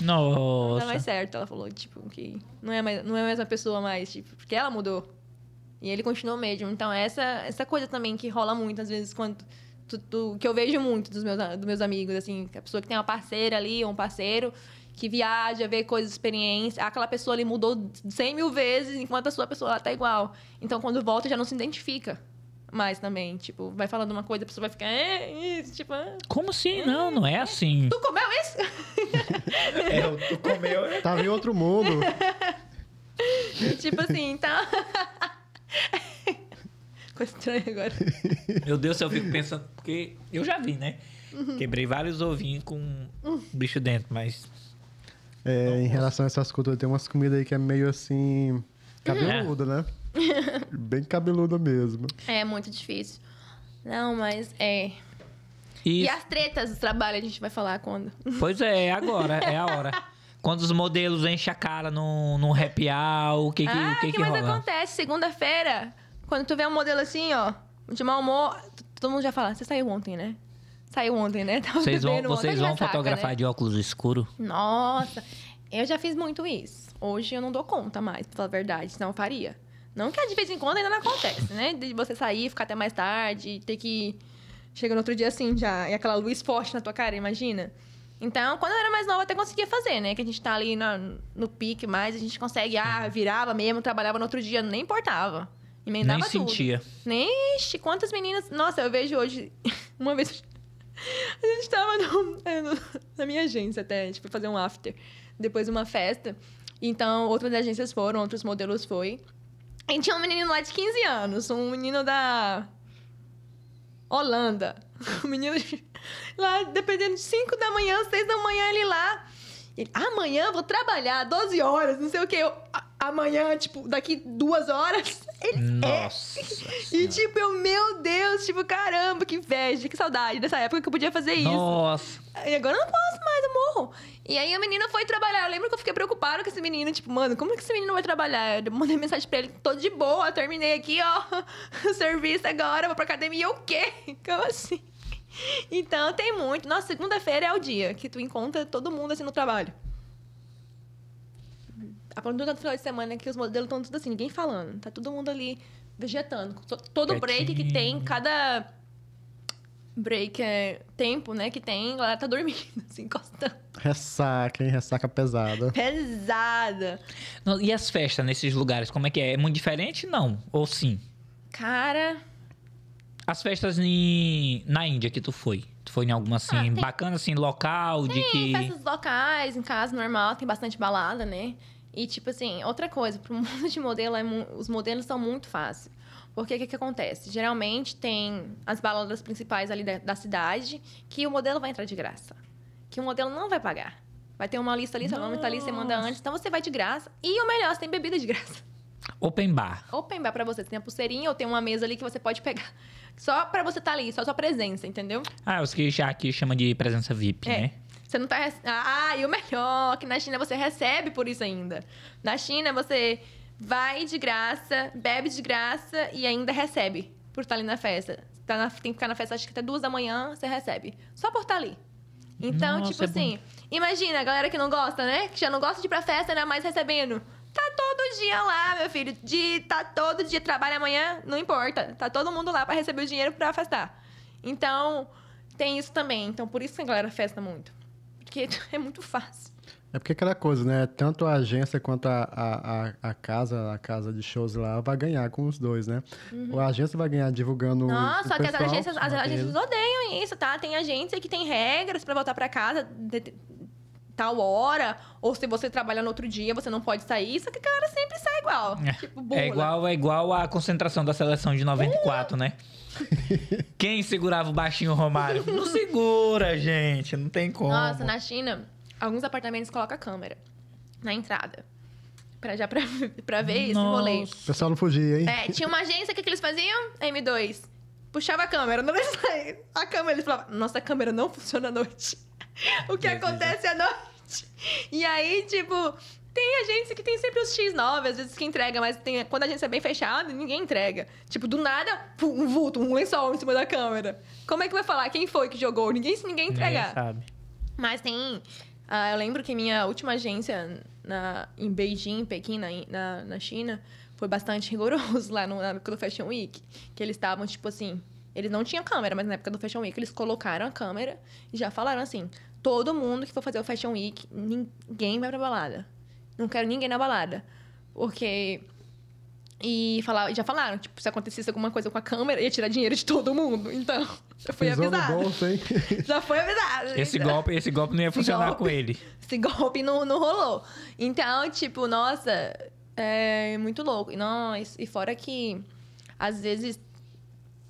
Nossa. Não dá mais certo. Ela falou, tipo, que não é mais, não é mais a pessoa mais, tipo, porque ela mudou. E ele continuou mesmo. Então, essa, essa coisa também que rola muito, às vezes, quando do, do, que eu vejo muito dos meus, dos meus amigos, assim, a pessoa que tem uma parceira ali, ou um parceiro, que viaja, vê coisas, experiência. Aquela pessoa ali mudou 100 mil vezes, enquanto a sua pessoa lá tá igual. Então, quando volta, já não se identifica mais também. Tipo, vai falando uma coisa, a pessoa vai ficar, é isso, tipo. Ah, Como assim? É, não, não é, é assim. Tu comeu isso? é, tu comeu. estava é. Tava em outro mundo. tipo assim, então. Ficou estranho agora. Meu Deus, eu fico pensando, porque eu já vi, né? Uhum. Quebrei vários ovinhos com uhum. bicho dentro, mas. É, não, em relação a essas culturas, tem umas comidas aí que é meio assim. Uhum. cabeluda, é. né? Bem cabeluda mesmo. É, muito difícil. Não, mas é. E... e as tretas do trabalho a gente vai falar quando? Pois é, é agora, é a hora. quando os modelos enchem a cara num, num happy hour, o que que, ah, que, que, que mais acontece? Segunda-feira. Quando tu vê um modelo assim, ó, de mau humor, todo mundo já fala, você saiu ontem, né? Saiu ontem, né? Tava vocês vão, vocês tá vão fotografar né? de óculos escuro? Nossa, eu já fiz muito isso. Hoje eu não dou conta mais, pra falar a verdade, senão eu faria. Não que de vez em quando ainda não acontece, né? De você sair, ficar até mais tarde, ter que. Chega no outro dia assim já, e aquela luz forte na tua cara, imagina? Então, quando eu era mais nova, até conseguia fazer, né? Que a gente tá ali no, no pique mais, a gente consegue, ah, virava mesmo, trabalhava no outro dia, nem importava. Emendava Nem tudo. sentia. Nem, ixi, quantas meninas... Nossa, eu vejo hoje... Uma vez... A gente tava no, é, na minha agência até, tipo, fazer um after. Depois de uma festa. Então, outras agências foram, outros modelos foi. E tinha um menino lá de 15 anos, um menino da Holanda. Um menino de... lá, dependendo de 5 da manhã, 6 da manhã, ele lá. Ele, amanhã vou trabalhar, 12 horas, não sei o quê. Eu, amanhã, tipo, daqui duas horas. Ele é. Nossa. É. E tipo, eu, meu Deus, tipo, caramba, que inveja, que saudade dessa época que eu podia fazer isso. Nossa. E agora eu não posso mais, eu morro. E aí a menina foi trabalhar. Eu lembro que eu fiquei preocupada com esse menino, tipo, mano, como é que esse menino vai trabalhar? Eu mandei mensagem pra ele, tô de boa, terminei aqui, ó, o serviço agora, vou pra academia, o quê? Como assim? Então tem muito. Nossa, segunda-feira é o dia que tu encontra todo mundo assim no trabalho a produtora do final de semana é que os modelos estão tudo assim, ninguém falando. Tá todo mundo ali vegetando. Todo break que tem, cada break é tempo, né, que tem, a galera tá dormindo, assim, encostando. Ressaca, hein? Ressaca pesada. Pesada. e as festas nesses lugares, como é que é? É muito diferente? Não. Ou sim? Cara. As festas em... na Índia que tu foi? Tu foi em alguma assim, ah, tem... bacana, assim, local? Tem de que... festas locais, em casa, normal, tem bastante balada, né? E, tipo assim, outra coisa, para o mundo de modelo, é os modelos são muito fáceis. Porque o que, que, acontece? Geralmente tem as baladas principais ali da, da, cidade que o modelo vai entrar de graça. Que o modelo não vai pagar. Vai ter uma lista ali, seu nome tá ali, você manda antes. Então você vai de graça. E o melhor, você tem bebida de graça. Open bar. Open bar pra você. Você tem a pulseirinha ou tem uma mesa ali que você pode pegar. Só pra você estar tá ali, só sua presença, entendeu? Ah, os que já aqui chamam de presença VIP, é. né? Você não tá. Rece... Ah, e o melhor, que na China você recebe por isso ainda. Na China você vai de graça, bebe de graça e ainda recebe por estar ali na festa. Tá na... Tem que ficar na festa, acho que até duas da manhã você recebe. Só por estar ali. Então, Nossa, tipo é assim, imagina a galera que não gosta, né? Que já não gosta de ir pra festa, ainda mais recebendo. Tá todo dia lá, meu filho. De, tá todo dia, trabalha amanhã, não importa. Tá todo mundo lá para receber o dinheiro pra festar. Então, tem isso também. Então, por isso que a galera festa muito. Porque é muito fácil. É porque aquela coisa, né? Tanto a agência quanto a, a, a, casa, a casa de shows lá, vai ganhar com os dois, né? Uhum. A agência vai ganhar divulgando. Nossa, só que as agências, as agências odeiam isso, tá? Tem agência que tem regras para voltar para casa de, tal hora, ou se você trabalha no outro dia, você não pode sair. Só que a galera sempre sai igual. É, tipo, é igual, é igual a concentração da seleção de 94, é. né? Quem segurava o baixinho Romário? Não segura, gente. Não tem como. Nossa, na China, alguns apartamentos colocam câmera na entrada. Pra, já pra, pra ver Nossa. esse rolê. O pessoal não fugia, hein? É, tinha uma agência, o que, que eles faziam? M2. Puxava a câmera. Não a câmera, eles falavam, nossa, a câmera não funciona à noite. o que acontece à noite? E aí, tipo, tem agência que tem sempre os X9, às vezes que entrega, mas tem, quando a agência é bem fechada, ninguém entrega. Tipo, do nada, um vulto, um lençol em cima da câmera. Como é que vai falar quem foi que jogou? Ninguém, se ninguém entregar. Ninguém sabe. Mas tem... Ah, eu lembro que minha última agência na, em Beijing, em Pequim, na, na, na China, foi bastante rigoroso lá no, na época do Fashion Week. Que eles estavam, tipo assim... Eles não tinham câmera, mas na época do Fashion Week eles colocaram a câmera e já falaram assim: todo mundo que for fazer o Fashion Week, ninguém vai pra balada. Não quero ninguém na balada. Porque. E falar, já falaram, tipo, se acontecesse alguma coisa com a câmera, ia tirar dinheiro de todo mundo. Então, já foi Pisou avisado. Bolso, hein? Já foi avisado. Esse, então. golpe, esse golpe não ia funcionar golpe, com ele. Esse golpe não, não rolou. Então, tipo, nossa, é muito louco. E, nós, e fora que, às vezes.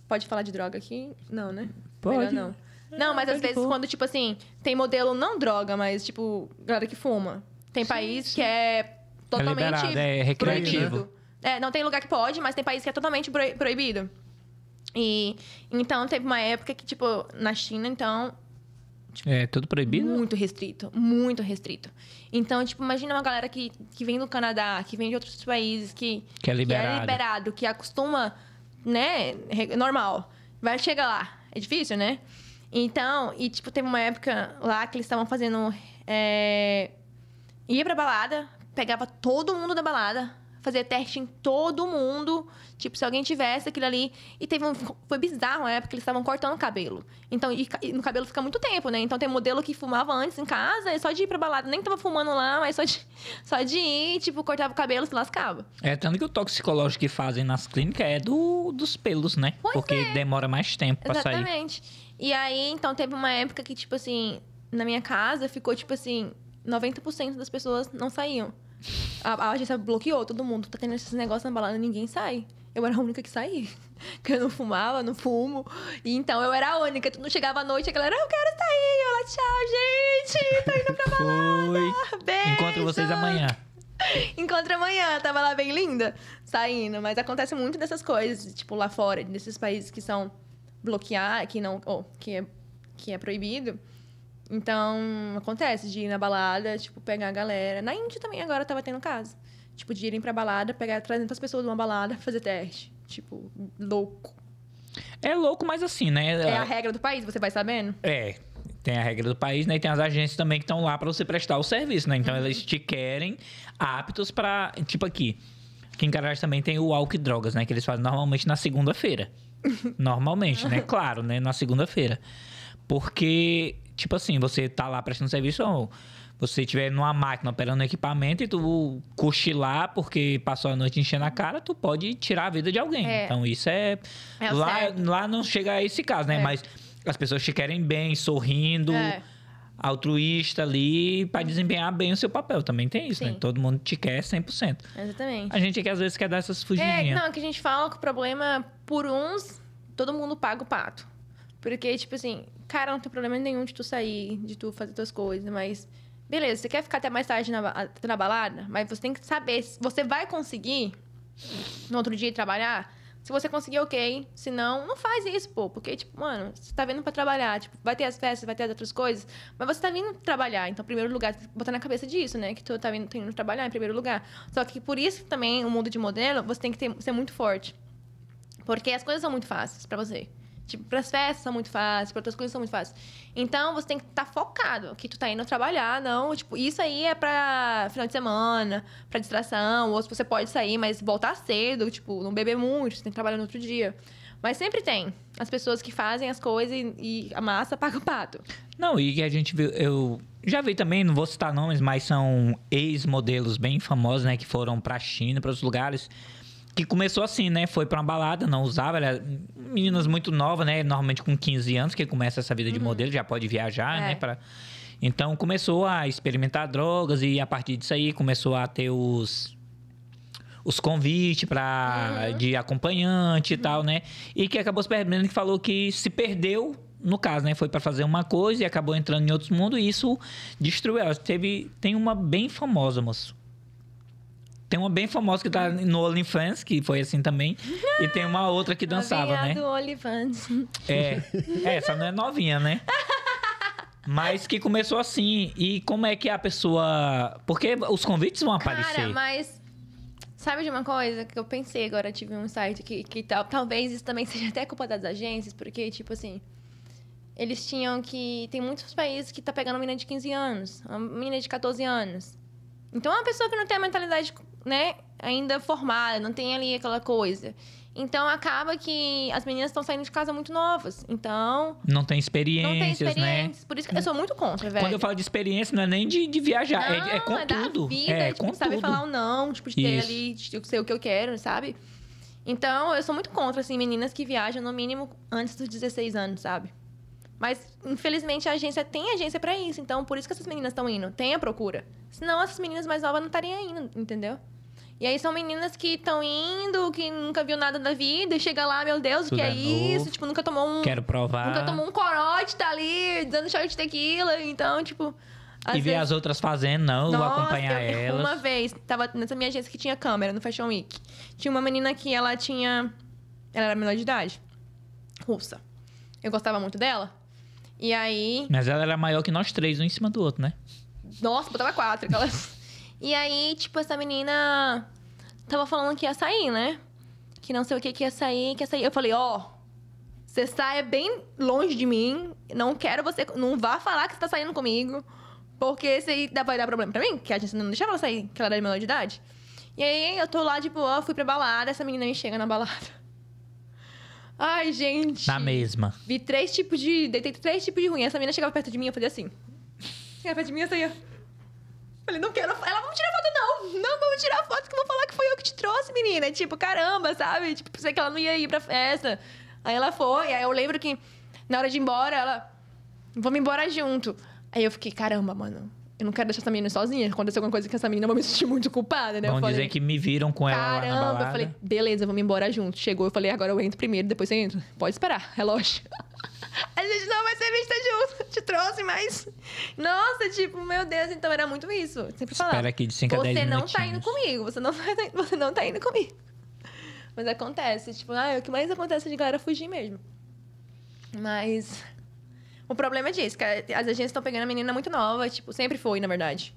Pode falar de droga aqui? Não, né? Pode. não. Não, mas às vezes, quando, tipo assim, tem modelo não droga, mas, tipo, galera que fuma. Tem sim, país que é, é totalmente é é proibido. É, não tem lugar que pode, mas tem país que é totalmente proibido. E então teve uma época que, tipo, na China, então. Tipo, é tudo proibido? Muito restrito, muito restrito. Então, tipo, imagina uma galera que, que vem do Canadá, que vem de outros países, que, que, é, liberado. que é liberado, que acostuma, né, normal. Vai chegar lá. É difícil, né? Então, e tipo, teve uma época lá que eles estavam fazendo é, ia pra balada, pegava todo mundo da balada, fazia teste em todo mundo. Tipo, se alguém tivesse aquilo ali. E teve um. Foi bizarro na época, eles estavam cortando o cabelo. Então, e, e, no cabelo fica muito tempo, né? Então tem modelo que fumava antes em casa, e só de ir pra balada, nem tava fumando lá, mas só de, só de ir, tipo, cortava o cabelo, se lascava. É, tanto que o toxicológico que fazem nas clínicas é do, dos pelos, né? Pois Porque é. demora mais tempo Exatamente. pra sair. Exatamente. E aí, então, teve uma época que, tipo assim, na minha casa ficou, tipo assim, 90% das pessoas não saíam. A, a, agência bloqueou todo mundo. Tá tendo esses negócios na balada, ninguém sai. Eu era a única que saía. Porque eu não fumava, não fumo. E então eu era a única. Tudo chegava à noite, a galera, ah, eu quero sair. Eu lá, tchau, gente. Tô indo pra balada. Beijo. Encontro vocês amanhã. Encontro amanhã. Tava lá bem linda, saindo. Mas acontece muito dessas coisas, tipo, lá fora, nesses países que são bloquear, que não. ou que é, que é proibido. Então, acontece de ir na balada, tipo, pegar a galera. Na Índia também agora tava tendo caso. Tipo, de irem pra balada, pegar 300 pessoas de uma balada fazer teste. Tipo, louco. É louco, mas assim, né? É a regra do país, você vai sabendo? É. Tem a regra do país, né? E tem as agências também que estão lá para você prestar o serviço, né? Então, uhum. elas te querem aptos para Tipo aqui, aqui em Carajás também tem o Walk Drogas, né? Que eles fazem normalmente na segunda-feira. normalmente, né? Claro, né? Na segunda-feira. Porque tipo assim, você tá lá prestando serviço, ou você estiver numa máquina operando equipamento e tu cochilar porque passou a noite enchendo a cara, tu pode tirar a vida de alguém. É. Então isso é. é lá, lá não chega a esse caso, né? É. Mas as pessoas te querem bem, sorrindo. É. Altruísta ali para desempenhar bem o seu papel. Também tem isso, né? Sim. né? Todo mundo te quer 100%. Exatamente. A gente é que às vezes quer dar essas fugidinhas. É, não, que a gente fala que o problema, por uns, todo mundo paga o pato. Porque, tipo assim, cara, não tem problema nenhum de tu sair, de tu fazer tuas coisas, mas. Beleza, você quer ficar até mais tarde na, na balada, mas você tem que saber se você vai conseguir no outro dia trabalhar. Se você conseguir, ok. Se não, não faz isso, pô. Porque, tipo, mano, você tá vindo pra trabalhar. Tipo, vai ter as festas, vai ter as outras coisas. Mas você tá vindo trabalhar. Então, em primeiro lugar, tem que botar na cabeça disso, né? Que tu tá vindo, tá trabalhar em primeiro lugar. Só que por isso também, o mundo de modelo, você tem que ter, ser muito forte. Porque as coisas são muito fáceis para você. Tipo, pras festas são muito fáceis, pra outras coisas são muito fáceis. Então, você tem que estar tá focado, que tu tá indo trabalhar, não, tipo, isso aí é pra final de semana, pra distração, ou se você pode sair, mas voltar cedo, tipo, não beber muito, você tem que trabalhar no outro dia. Mas sempre tem as pessoas que fazem as coisas e, e a massa paga o pato. Não, e a gente viu, eu já vi também, não vou citar nomes, mas são ex-modelos bem famosos, né, que foram pra China, para os lugares que começou assim, né? Foi pra uma balada, não usava. Era meninas muito novas, né? Normalmente com 15 anos que começa essa vida de uhum. modelo, já pode viajar, né? é. né? Pra... Então começou a experimentar drogas e a partir disso aí começou a ter os os convites para uhum. de acompanhante e tal, uhum. né? E que acabou se perdendo, que falou que se perdeu no caso, né, foi para fazer uma coisa e acabou entrando em outros mundos e isso destruiu ela. Teve, tem uma bem famosa, moço, tem uma bem famosa que tá no OnlyFans, que foi assim também. E tem uma outra que dançava, né? do OnlyFans. É. é. Essa não é novinha, né? Mas que começou assim. E como é que a pessoa. Porque os convites vão aparecer. Cara, mas. Sabe de uma coisa que eu pensei agora? tive um site que, que tal, talvez isso também seja até culpa das agências, porque, tipo assim. Eles tinham que. Tem muitos países que tá pegando uma menina de 15 anos, uma menina de 14 anos. Então, é uma pessoa que não tem a mentalidade né, ainda formada, não tem ali aquela coisa. Então acaba que as meninas estão saindo de casa muito novas. Então. Não tem experiências, não tem né? experiências. Né? Por isso que eu sou muito contra, velho. Quando eu falo de experiência, não é nem de, de viajar. É é não, é, é com é tudo. Vida, é, tipo, com saber tudo. falar o um não, tipo, de ter isso. ali, de ser o que eu quero, sabe? Então, eu sou muito contra, assim, meninas que viajam no mínimo antes dos 16 anos, sabe? Mas, infelizmente, a agência tem agência para isso. Então, por isso que essas meninas estão indo. Tem a procura. Senão, essas meninas mais novas não estariam indo, entendeu? E aí são meninas que estão indo, que nunca viu nada da vida, e chega lá, meu Deus, o que é, é isso? Tipo, nunca tomou um. Quero provar. Nunca tomou um corote, tá ali, dando shot de tequila. Então, tipo. E ver as outras fazendo, não, Nossa, vou acompanhar eu, elas. Uma vez, tava nessa minha agência que tinha câmera no Fashion Week. Tinha uma menina que ela tinha. Ela era menor de idade. Russa. Eu gostava muito dela. E aí. Mas ela era maior que nós três, um em cima do outro, né? Nossa, botava quatro, aquelas. E aí, tipo, essa menina tava falando que ia sair, né? Que não sei o que que ia sair, que ia sair. Eu falei, ó, oh, você sai bem longe de mim. Não quero você. Não vá falar que você tá saindo comigo. Porque isso aí vai dar problema pra mim, que a gente não deixava ela sair, que ela era de menor de idade. E aí eu tô lá de boa, fui pra balada, essa menina me chega na balada. Ai, gente. Na mesma. Vi três tipos de. Deitei três tipos de ruim. Essa menina chegava perto de mim, eu fazia assim. Chegava perto de mim, eu saía. Falei, não quero. Ela, vamos tirar foto, não. Não, vamos tirar foto que eu vou falar que foi eu que te trouxe, menina. Tipo, caramba, sabe? Tipo, pensei que ela não ia ir pra festa. Aí ela foi, aí eu lembro que na hora de ir embora, ela. Vamos embora junto. Aí eu fiquei, caramba, mano eu não quero deixar essa menina sozinha. Aconteceu alguma coisa com essa menina, eu vou me sentir muito culpada, né? Vão dizer que me viram com ela Caramba, lá na balada. eu falei, beleza, vamos embora junto. Chegou, eu falei, agora eu entro primeiro, depois você entra. Pode esperar, relógio. É a gente não vai ser vista junto. Te trouxe, mas... Nossa, tipo, meu Deus, então era muito isso. sempre falando. Espera aqui de 5 a 10 Você não tá indo comigo, você não, vai, você não tá indo comigo. Mas acontece, tipo, ah, o que mais acontece de galera fugir mesmo. Mas... O problema é disso, que as agências estão pegando a menina muito nova, tipo, sempre foi, na verdade.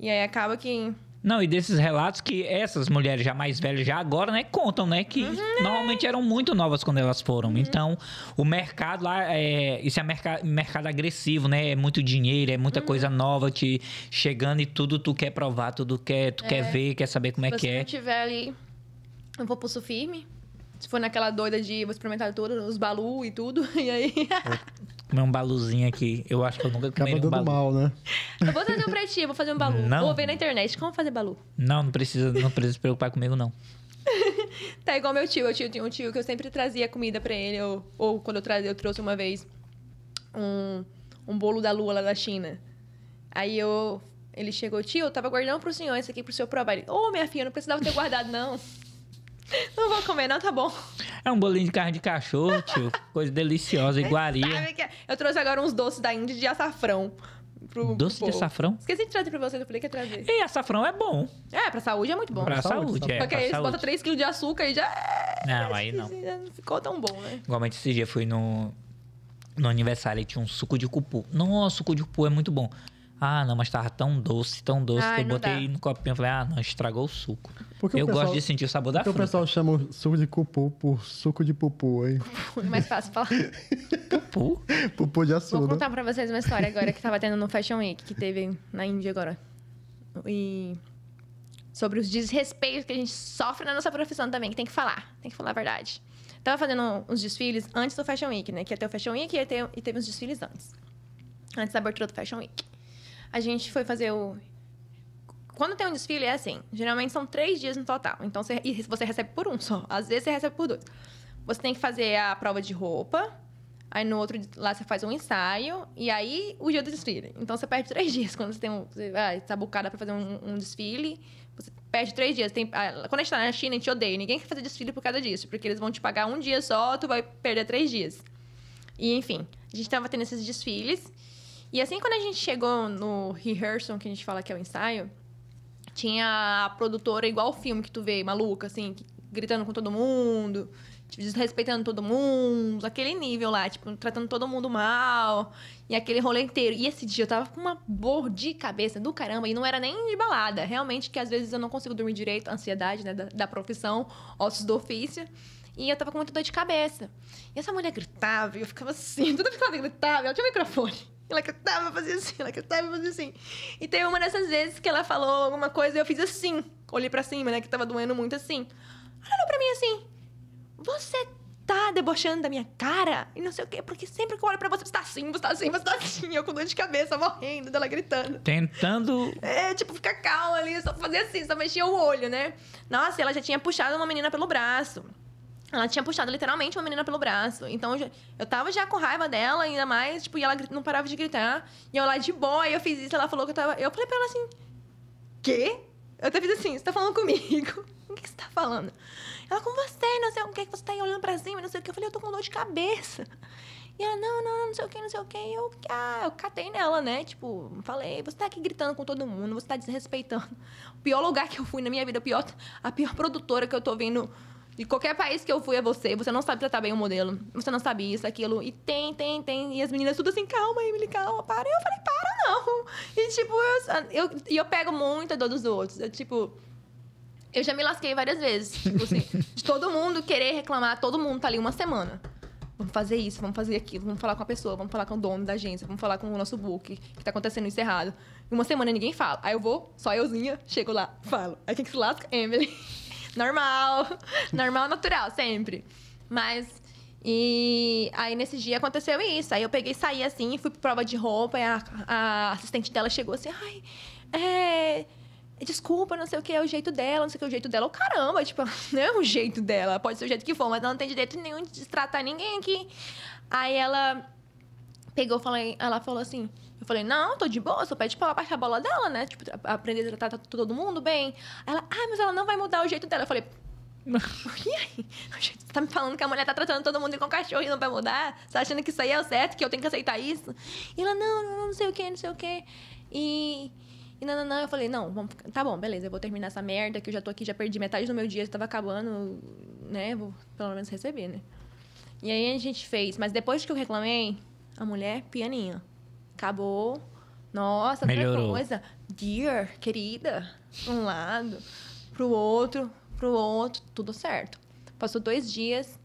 E aí acaba que. Não, e desses relatos que essas mulheres já mais velhas, já agora, né, contam, né? Que uhum. normalmente eram muito novas quando elas foram. Uhum. Então, o mercado lá, é, isso é mercado, mercado agressivo, né? É muito dinheiro, é muita uhum. coisa nova te chegando e tudo tu quer provar, tudo quer, tu é. quer ver, quer saber como Se é que é. Se é. não tiver ali vou propulso firme, se for naquela doida de vou experimentar tudo, os balu e tudo, e aí comer um baluzinho aqui. Eu acho que eu nunca comi um balu. mal, né? Eu vou fazer um pra ti, vou fazer um balu. Não. Vou ver na internet como fazer balu. Não, não precisa, não precisa se preocupar comigo, não. tá igual meu tio. Eu tinha um tio que eu sempre trazia comida pra ele. Ou, ou quando eu, trazia, eu trouxe uma vez um, um bolo da lua lá da China. Aí eu... Ele chegou, tio, eu tava guardando pro senhor esse aqui pro seu provar. Ô, oh, minha filha, não precisava ter guardado, não. Não vou comer, não, tá bom. É um bolinho de carne de cachorro, tio. Coisa deliciosa, iguaria. Que... Eu trouxe agora uns doces da Índia de açafrão. Pro Doce de açafrão? Esqueci de trazer pra vocês, eu falei que ia trazer. E açafrão é bom. É, pra saúde é muito bom. Pra, pra saúde, saúde, é. é Porque aí eles botam 3kg de açúcar e já... É, não, aí não. não ficou tão bom, né? Igualmente esse dia fui no, no aniversário e tinha um suco de cupu. Nossa, suco de cupu é muito bom. Ah, não, mas tava tão doce, tão doce, Ai, que eu botei dá. no copinho e falei, ah, não, estragou o suco. Porque eu o pessoal, gosto de sentir o sabor da porque fruta. o pessoal chama o suco de cupu por suco de pupu, hein? É mais fácil falar. pupu? Pupu de açúcar. Vou contar pra vocês uma história agora que tava tendo no Fashion Week, que teve na Índia agora. E sobre os desrespeitos que a gente sofre na nossa profissão também, que tem que falar, tem que falar a verdade. Tava fazendo uns desfiles antes do Fashion Week, né? Que ia ter o Fashion Week e, ter, e teve uns desfiles antes. Antes da abertura do Fashion Week a gente foi fazer o. Quando tem um desfile, é assim. Geralmente são três dias no total. Então você, você recebe por um só. Às vezes você recebe por dois. Você tem que fazer a prova de roupa. Aí no outro lá você faz um ensaio. E aí o dia do desfile. Então você perde três dias quando você tem um. Você ah, tá pra fazer um, um desfile. Você perde três dias. Tem, ah, quando a gente tá na China, a gente odeia. Ninguém quer fazer desfile por causa disso. Porque eles vão te pagar um dia só, tu vai perder três dias. E enfim, a gente tava tendo esses desfiles. E assim, quando a gente chegou no rehearsal, que a gente fala que é o ensaio, tinha a produtora igual o filme que tu vê, maluca, assim, gritando com todo mundo, tipo, desrespeitando todo mundo, aquele nível lá, tipo, tratando todo mundo mal, e aquele rolê inteiro. E esse dia eu tava com uma dor de cabeça do caramba, e não era nem de balada. Realmente que às vezes eu não consigo dormir direito, ansiedade, né, da, da profissão, ossos do ofício. E eu tava com muita dor de cabeça. E essa mulher gritava, e eu ficava assim, toda ficava gritava, ela tinha o microfone. Ela cantava, fazia assim, ela cantava, fazia assim. E teve uma dessas vezes que ela falou alguma coisa e eu fiz assim. Olhei para cima, né? Que tava doendo muito assim. Ela olhou pra mim assim: Você tá debochando da minha cara? E não sei o quê, porque sempre que eu olho pra você, você tá assim, você tá assim, você tá assim. Eu com dor de cabeça, morrendo, dela gritando. Tentando. É, tipo, ficar calma ali, só fazer assim, só mexia o olho, né? Nossa, ela já tinha puxado uma menina pelo braço. Ela tinha puxado literalmente uma menina pelo braço. Então eu tava já com raiva dela, ainda mais, tipo, e ela não parava de gritar. E eu lá de boa, e eu fiz isso, ela falou que eu tava. Eu falei pra ela assim: Quê? Eu até fiz assim: Você tá falando comigo? O que, você tá falando? Ela com você, não sei o que, você tá aí olhando pra cima, não sei o que. Eu falei: Eu tô com dor de cabeça. E ela, não, não, não sei o que, não sei o que. Eu, ah, eu catei nela, né? Tipo, falei, você tá aqui gritando com todo mundo, você tá desrespeitando. O pior lugar que eu fui na minha vida, a pior, a pior produtora que eu tô vendo e qualquer país que eu fui é você, você não sabe tratar bem o modelo, você não sabe isso, aquilo. E tem, tem, tem. E as meninas tudo assim, calma, Emily, calma, para. E eu falei, para não. E tipo, eu, eu, e eu pego muito a dor dos outros. Eu, tipo, eu já me lasquei várias vezes. Tipo assim, de todo mundo querer reclamar, todo mundo tá ali uma semana. Vamos fazer isso, vamos fazer aquilo, vamos falar com a pessoa, vamos falar com o dono da agência, vamos falar com o nosso book, que tá acontecendo isso errado. E uma semana ninguém fala. Aí eu vou, só euzinha, chego lá, falo. Aí quem que se lasca? Emily normal, normal, natural, sempre. Mas e aí nesse dia aconteceu isso. Aí eu peguei, saí assim, fui pra prova de roupa, e a, a assistente dela chegou assim, ai, é. Desculpa, não sei o que é o jeito dela, não sei o que é o jeito dela. Oh, caramba, tipo, não é o jeito dela, pode ser o jeito que for, mas ela não tem direito nenhum de tratar ninguém aqui. Aí ela pegou, falei, ela falou assim: eu falei, não, tô de boa, só pede pra ela baixar a bola dela, né? Tipo, aprender a tratar todo mundo bem. Ela, ah, mas ela não vai mudar o jeito dela. Eu falei, e aí? Você tá me falando que a mulher tá tratando todo mundo com cachorro e não vai mudar? Você tá achando que isso aí é o certo, que eu tenho que aceitar isso? E ela, não, não, não sei o que, não sei o que. E. E não, não, não, eu falei, não, vamos, tá bom, beleza, eu vou terminar essa merda que eu já tô aqui, já perdi metade do meu dia, já tava acabando, né? Vou pelo menos receber, né? E aí a gente fez, mas depois que eu reclamei, a mulher, pianinha. Acabou. Nossa, Melhorou. outra coisa. Dear, querida. Um lado, pro outro, pro outro. Tudo certo. Passou dois dias,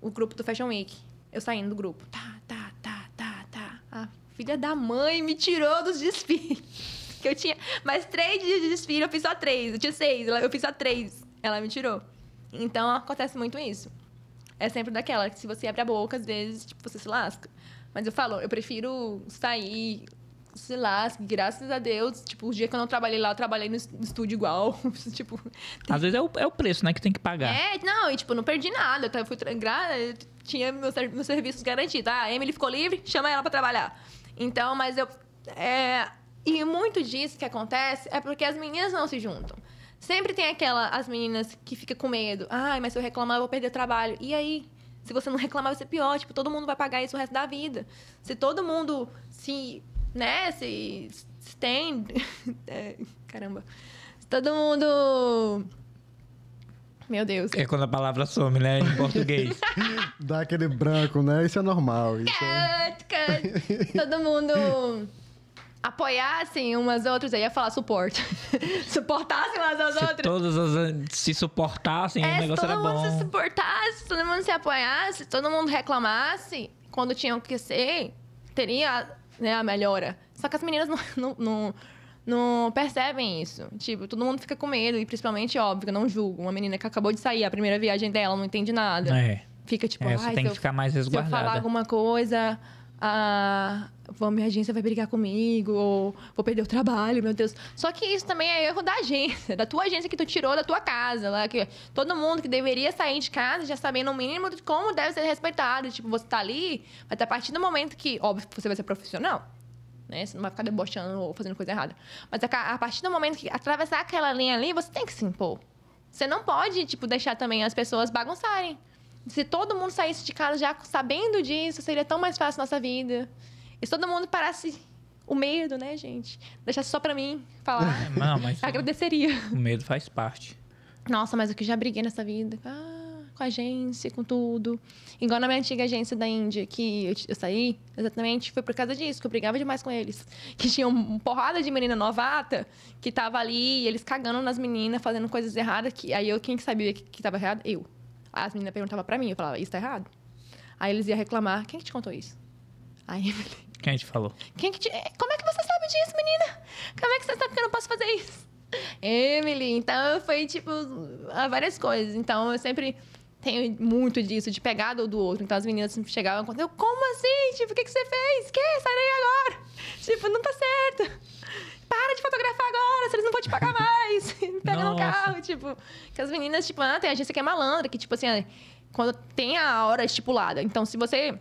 o grupo do Fashion Week. Eu saindo do grupo. Tá, tá, tá, tá, tá. A filha da mãe me tirou dos desfiles. Que eu tinha mais três dias de desfile, eu fiz só três. Eu tinha seis, eu fiz só três. Ela me tirou. Então acontece muito isso. É sempre daquela que se você abre a boca, às vezes, tipo, você se lasca. Mas eu falo, eu prefiro sair, sei lá, graças a Deus, tipo, o dia que eu não trabalhei lá, eu trabalhei no estúdio igual. tipo. Tem... Às vezes é o, é o preço, né, que tem que pagar. É, não, e tipo, não perdi nada. Tá, eu fui gra... tinha meus, serviços garantidos. Ah, a Emily ficou livre, chama ela para trabalhar. Então, mas eu. É... E muito disso que acontece é porque as meninas não se juntam. Sempre tem aquela, as meninas que fica com medo. Ai, ah, mas se eu reclamar, eu vou perder o trabalho. E aí? Se você não reclamar, vai ser pior. Tipo, todo mundo vai pagar isso o resto da vida. Se todo mundo se. né? Se. tem É, caramba. Se todo mundo. Meu Deus. É quando a palavra some, né? Em português. Dá aquele branco, né? Isso é normal. Isso é... Todo mundo apoiassem umas outras, aí ia falar suporte. suportassem umas às se outras. Todas as, se suportassem, é, o negócio era bom. Se todo mundo se suportasse, todo mundo se apoiasse, todo mundo reclamasse, quando tinham que ser, teria né, a melhora. Só que as meninas não, não, não não percebem isso. Tipo, todo mundo fica com medo, e principalmente, óbvio, eu não julgo. Uma menina que acabou de sair, a primeira viagem dela, não entende nada. É. Fica tipo, é, ai, tem que eu, ficar mais resguardada. Se eu falar alguma coisa, a, Vou minha agência vai brigar comigo, ou vou perder o trabalho, meu Deus. Só que isso também é erro da agência, da tua agência que tu tirou da tua casa, lá que todo mundo que deveria sair de casa já sabendo no mínimo de como deve ser respeitado. Tipo, você tá ali, mas tá a partir do momento que, óbvio, você vai ser profissional, né? Você não vai ficar debochando ou fazendo coisa errada. Mas a, a partir do momento que atravessar aquela linha ali, você tem que se impor. Você não pode, tipo, deixar também as pessoas bagunçarem. Se todo mundo saísse de casa já sabendo disso, seria tão mais fácil a nossa vida. E se todo mundo parasse o medo, né, gente? Deixasse só pra mim falar. É, não, mas. agradeceria. O medo faz parte. Nossa, mas o que já briguei nessa vida. Ah, com a agência, com tudo. Igual na minha antiga agência da Índia, que eu, eu saí, exatamente, foi por causa disso, que eu brigava demais com eles. Que tinha uma porrada de menina novata que tava ali, eles cagando nas meninas, fazendo coisas erradas. Que, aí eu, quem que sabia que, que tava errado? Eu. as meninas perguntavam pra mim, eu falava, isso tá errado? Aí eles iam reclamar, quem que te contou isso? Aí eu falei, que a gente falou? Quem que te... É, como é que você sabe disso, menina? Como é que você sabe que eu não posso fazer isso? Emily, então foi tipo várias coisas. Então eu sempre tenho muito disso, de pegada ou do outro. Então as meninas chegavam e contavam, como assim? Tipo, o que, que você fez? Que? Sarei agora! Tipo, não tá certo! Para de fotografar agora, se eles não vão te pagar mais! Pega no carro, tipo. Que as meninas, tipo, ah, tem agência que é malandra, que tipo assim, ah, quando tem a hora estipulada. Então, se você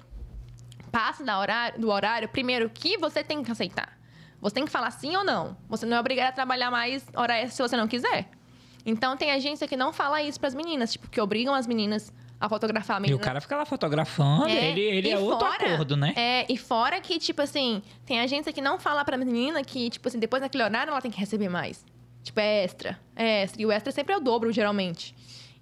passa da horário, do horário, primeiro que você tem que aceitar. Você tem que falar sim ou não. Você não é obrigado a trabalhar mais hora extra se você não quiser. Então tem agência que não fala isso para as meninas, tipo, que obrigam as meninas a fotografar a menina. E o cara fica lá fotografando, é, ele, ele é fora, outro acordo, né? É, e fora que, tipo assim, tem agência que não fala pra menina que, tipo assim, depois daquele horário ela tem que receber mais. Tipo, é extra. É extra. E o extra sempre é o dobro, geralmente.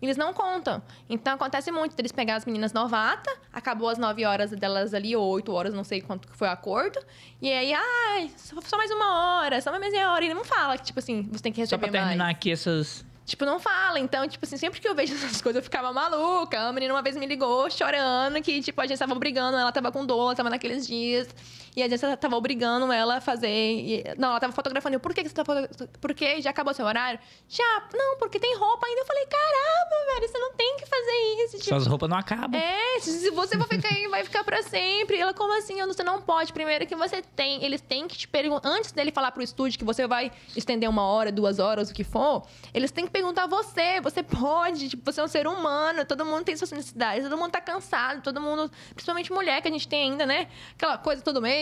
Eles não contam. Então acontece muito eles pegar as meninas novata, acabou as 9 horas delas ali, ou 8 horas, não sei quanto foi o acordo. E aí, ai, só mais uma hora, só mais meia hora. Ele não fala que, tipo assim, você tem que receber mais. Só pra terminar mais. aqui essas. Tipo, não fala. Então, tipo assim, sempre que eu vejo essas coisas, eu ficava maluca. A menina uma vez me ligou chorando que, tipo, a gente tava brigando, ela tava com dor, ela tava naqueles dias. E a gente tava obrigando ela a fazer. E... não, ela tava fotografando. Eu, por que, que você tá fotografando? Por já acabou seu horário? Já, não, porque tem roupa ainda. Eu falei, caramba, velho, você não tem que fazer isso. Tipo, Suas roupas não acabam. É, se você for ficar aí, vai ficar pra sempre. ela, como assim? Eu, você não pode. Primeiro que você tem, eles têm que te perguntar. Antes dele falar pro estúdio que você vai estender uma hora, duas horas, o que for, eles têm que perguntar a você. Você pode, tipo, você é um ser humano, todo mundo tem suas necessidades, todo mundo tá cansado, todo mundo, principalmente mulher que a gente tem ainda, né? Aquela coisa todo mês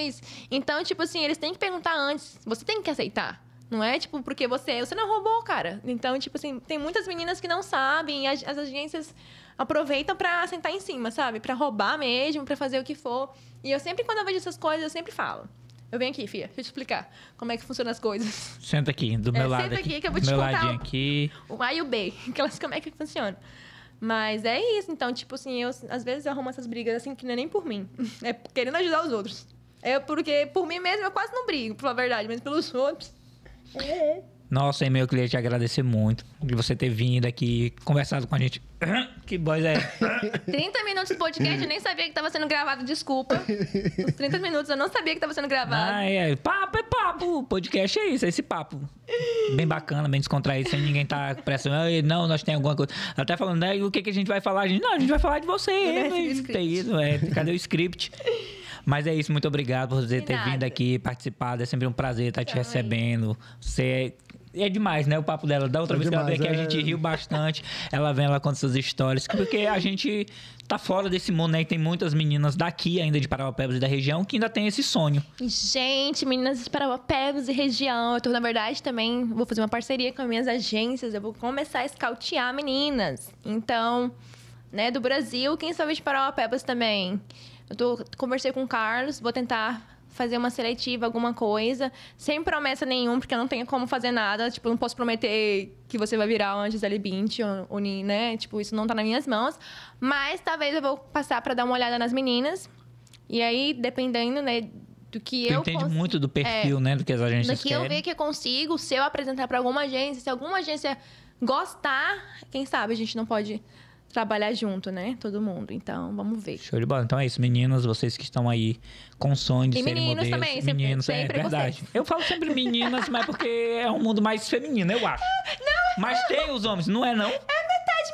então, tipo assim, eles têm que perguntar antes. Você tem que aceitar. Não é, tipo, porque você Você não é roubou, cara. Então, tipo assim, tem muitas meninas que não sabem. E as, as agências aproveitam para sentar em cima, sabe? para roubar mesmo, para fazer o que for. E eu sempre, quando eu vejo essas coisas, eu sempre falo. Eu venho aqui, Fia, deixa eu te explicar como é que funcionam as coisas. Senta aqui, do é, meu é, lado. Senta aqui, aqui que eu vou te meu contar. O, aqui. o A e o B, aquelas, como é que funciona. Mas é isso, então, tipo assim, eu às vezes eu arrumo essas brigas assim que não é nem por mim. É querendo ajudar os outros. É porque por mim mesmo eu quase não brigo, pra verdade, mas pelos outros. É. Nossa, e meu cliente agradecer muito de você ter vindo aqui, conversado com a gente. Que voz é? 30 minutos de podcast, eu nem sabia que estava sendo gravado, desculpa. Os 30 minutos eu não sabia que estava sendo gravado. Ah, é. Papo é papo. Podcast é isso, é esse papo. Bem bacana, bem descontraído, sem ninguém tá pressionando. Não, nós temos alguma coisa. Até falando, né, o que, que a gente vai falar? A gente, não, a gente vai falar de você. Não, é, é. cadê o script? Mas é isso, muito obrigado por você ter vindo aqui, participado. É sempre um prazer estar te recebendo. Você é, é demais, né? O papo dela. Da outra é vez demais, que ela veio aqui, é... a gente riu bastante. ela vem, ela conta suas histórias. Porque a gente tá fora desse mundo, né? E tem muitas meninas daqui ainda de Parauapebas e da região que ainda tem esse sonho. Gente, meninas de Parauapebas e região. Eu tô, na verdade, também vou fazer uma parceria com as minhas agências. Eu vou começar a scoutear meninas. Então, né? Do Brasil, quem sabe de Parauapebas também. Eu tô, conversei com o Carlos, vou tentar fazer uma seletiva, alguma coisa, sem promessa nenhuma, porque eu não tenho como fazer nada. Tipo, eu não posso prometer que você vai virar uma Gisele Bint, ou, né? Tipo, isso não tá nas minhas mãos. Mas talvez eu vou passar para dar uma olhada nas meninas. E aí, dependendo, né, do que tu eu entende cons... muito do perfil, é, né, do que as agências do que querem. eu ver que eu consigo, se eu apresentar para alguma agência, se alguma agência gostar, quem sabe a gente não pode trabalhar junto, né? Todo mundo. Então, vamos ver. Show de bola. Então é isso, meninas, vocês que estão aí com sonho de e serem meninos modelos. Também, meninos também, sempre, é, sempre é verdade. Eu falo sempre meninas, mas porque é um mundo mais feminino, eu acho. Não, mas não. tem os homens, não é não? É metade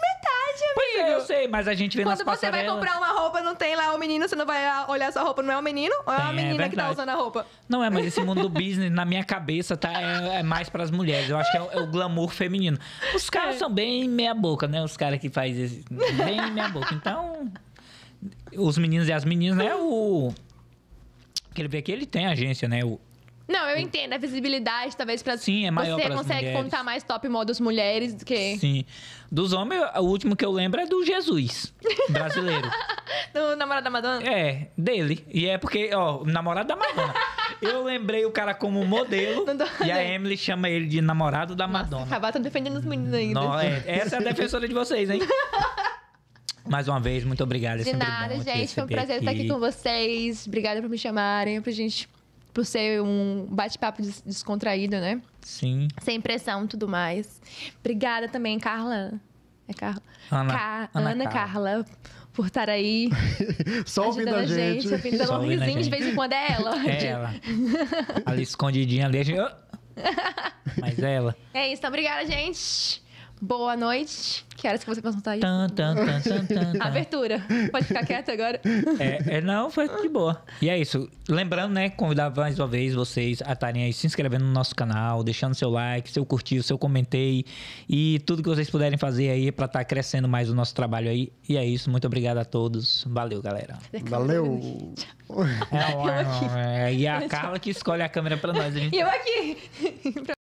mesmo amigo. Pois é, eu sei, mas a gente vê Quando nas você vai comprar uma roupa, não tem lá o menino, você não vai olhar sua roupa, não é o menino? Ou é a é, é menina que tá usando a roupa? Não é, mas esse mundo do business, na minha cabeça, tá, é, é mais pras mulheres. Eu acho que é, o é glamour feminino. Os caras são bem meia boca, né? Os caras que fazem esse... bem meia boca. Então, os meninos e as meninas, né? O... que ele vê aqui ele tem agência, né? O não, eu entendo. A visibilidade, talvez, pra Sim, é maior você consegue mulheres. contar mais top modos mulheres do que. Sim. Dos homens, o último que eu lembro é do Jesus, brasileiro. do namorado da Madonna? É, dele. E é porque, ó, namorado da Madonna. eu lembrei o cara como modelo e a Emily chama ele de namorado da Madonna. Nossa, acabar defendendo os meninos ainda. Não, é, essa é a defensora de vocês, hein? Mais uma vez, muito obrigado. É de nada, gente. Foi um prazer aqui. estar aqui com vocês. Obrigada por me chamarem, pra gente por ser um bate-papo descontraído, né? Sim. Sem pressão tudo mais. Obrigada também, Carla. É Carla? Ana, Ana, Ana Carla. Carla. Por estar aí. Só ouvindo a gente. gente ouvindo um risinho de vez em quando é ela. É ela. ali escondidinha ali. gente... Mas é ela. É isso, então obrigada, gente. Boa noite. Que horas que você vai soltar isso? Tan, tan, tan, tan, tan, Abertura. Pode ficar quieto agora? É, é, não, foi de boa. E é isso. Lembrando, né, convidar mais uma vez vocês a estarem aí se inscrevendo no nosso canal, deixando seu like, seu curtir, seu comentei e tudo que vocês puderem fazer aí para estar tá crescendo mais o nosso trabalho aí. E é isso. Muito obrigado a todos. Valeu, galera. Valeu. É, é, é, é. e a Carla que escolhe a câmera para nós. Gente... E eu aqui.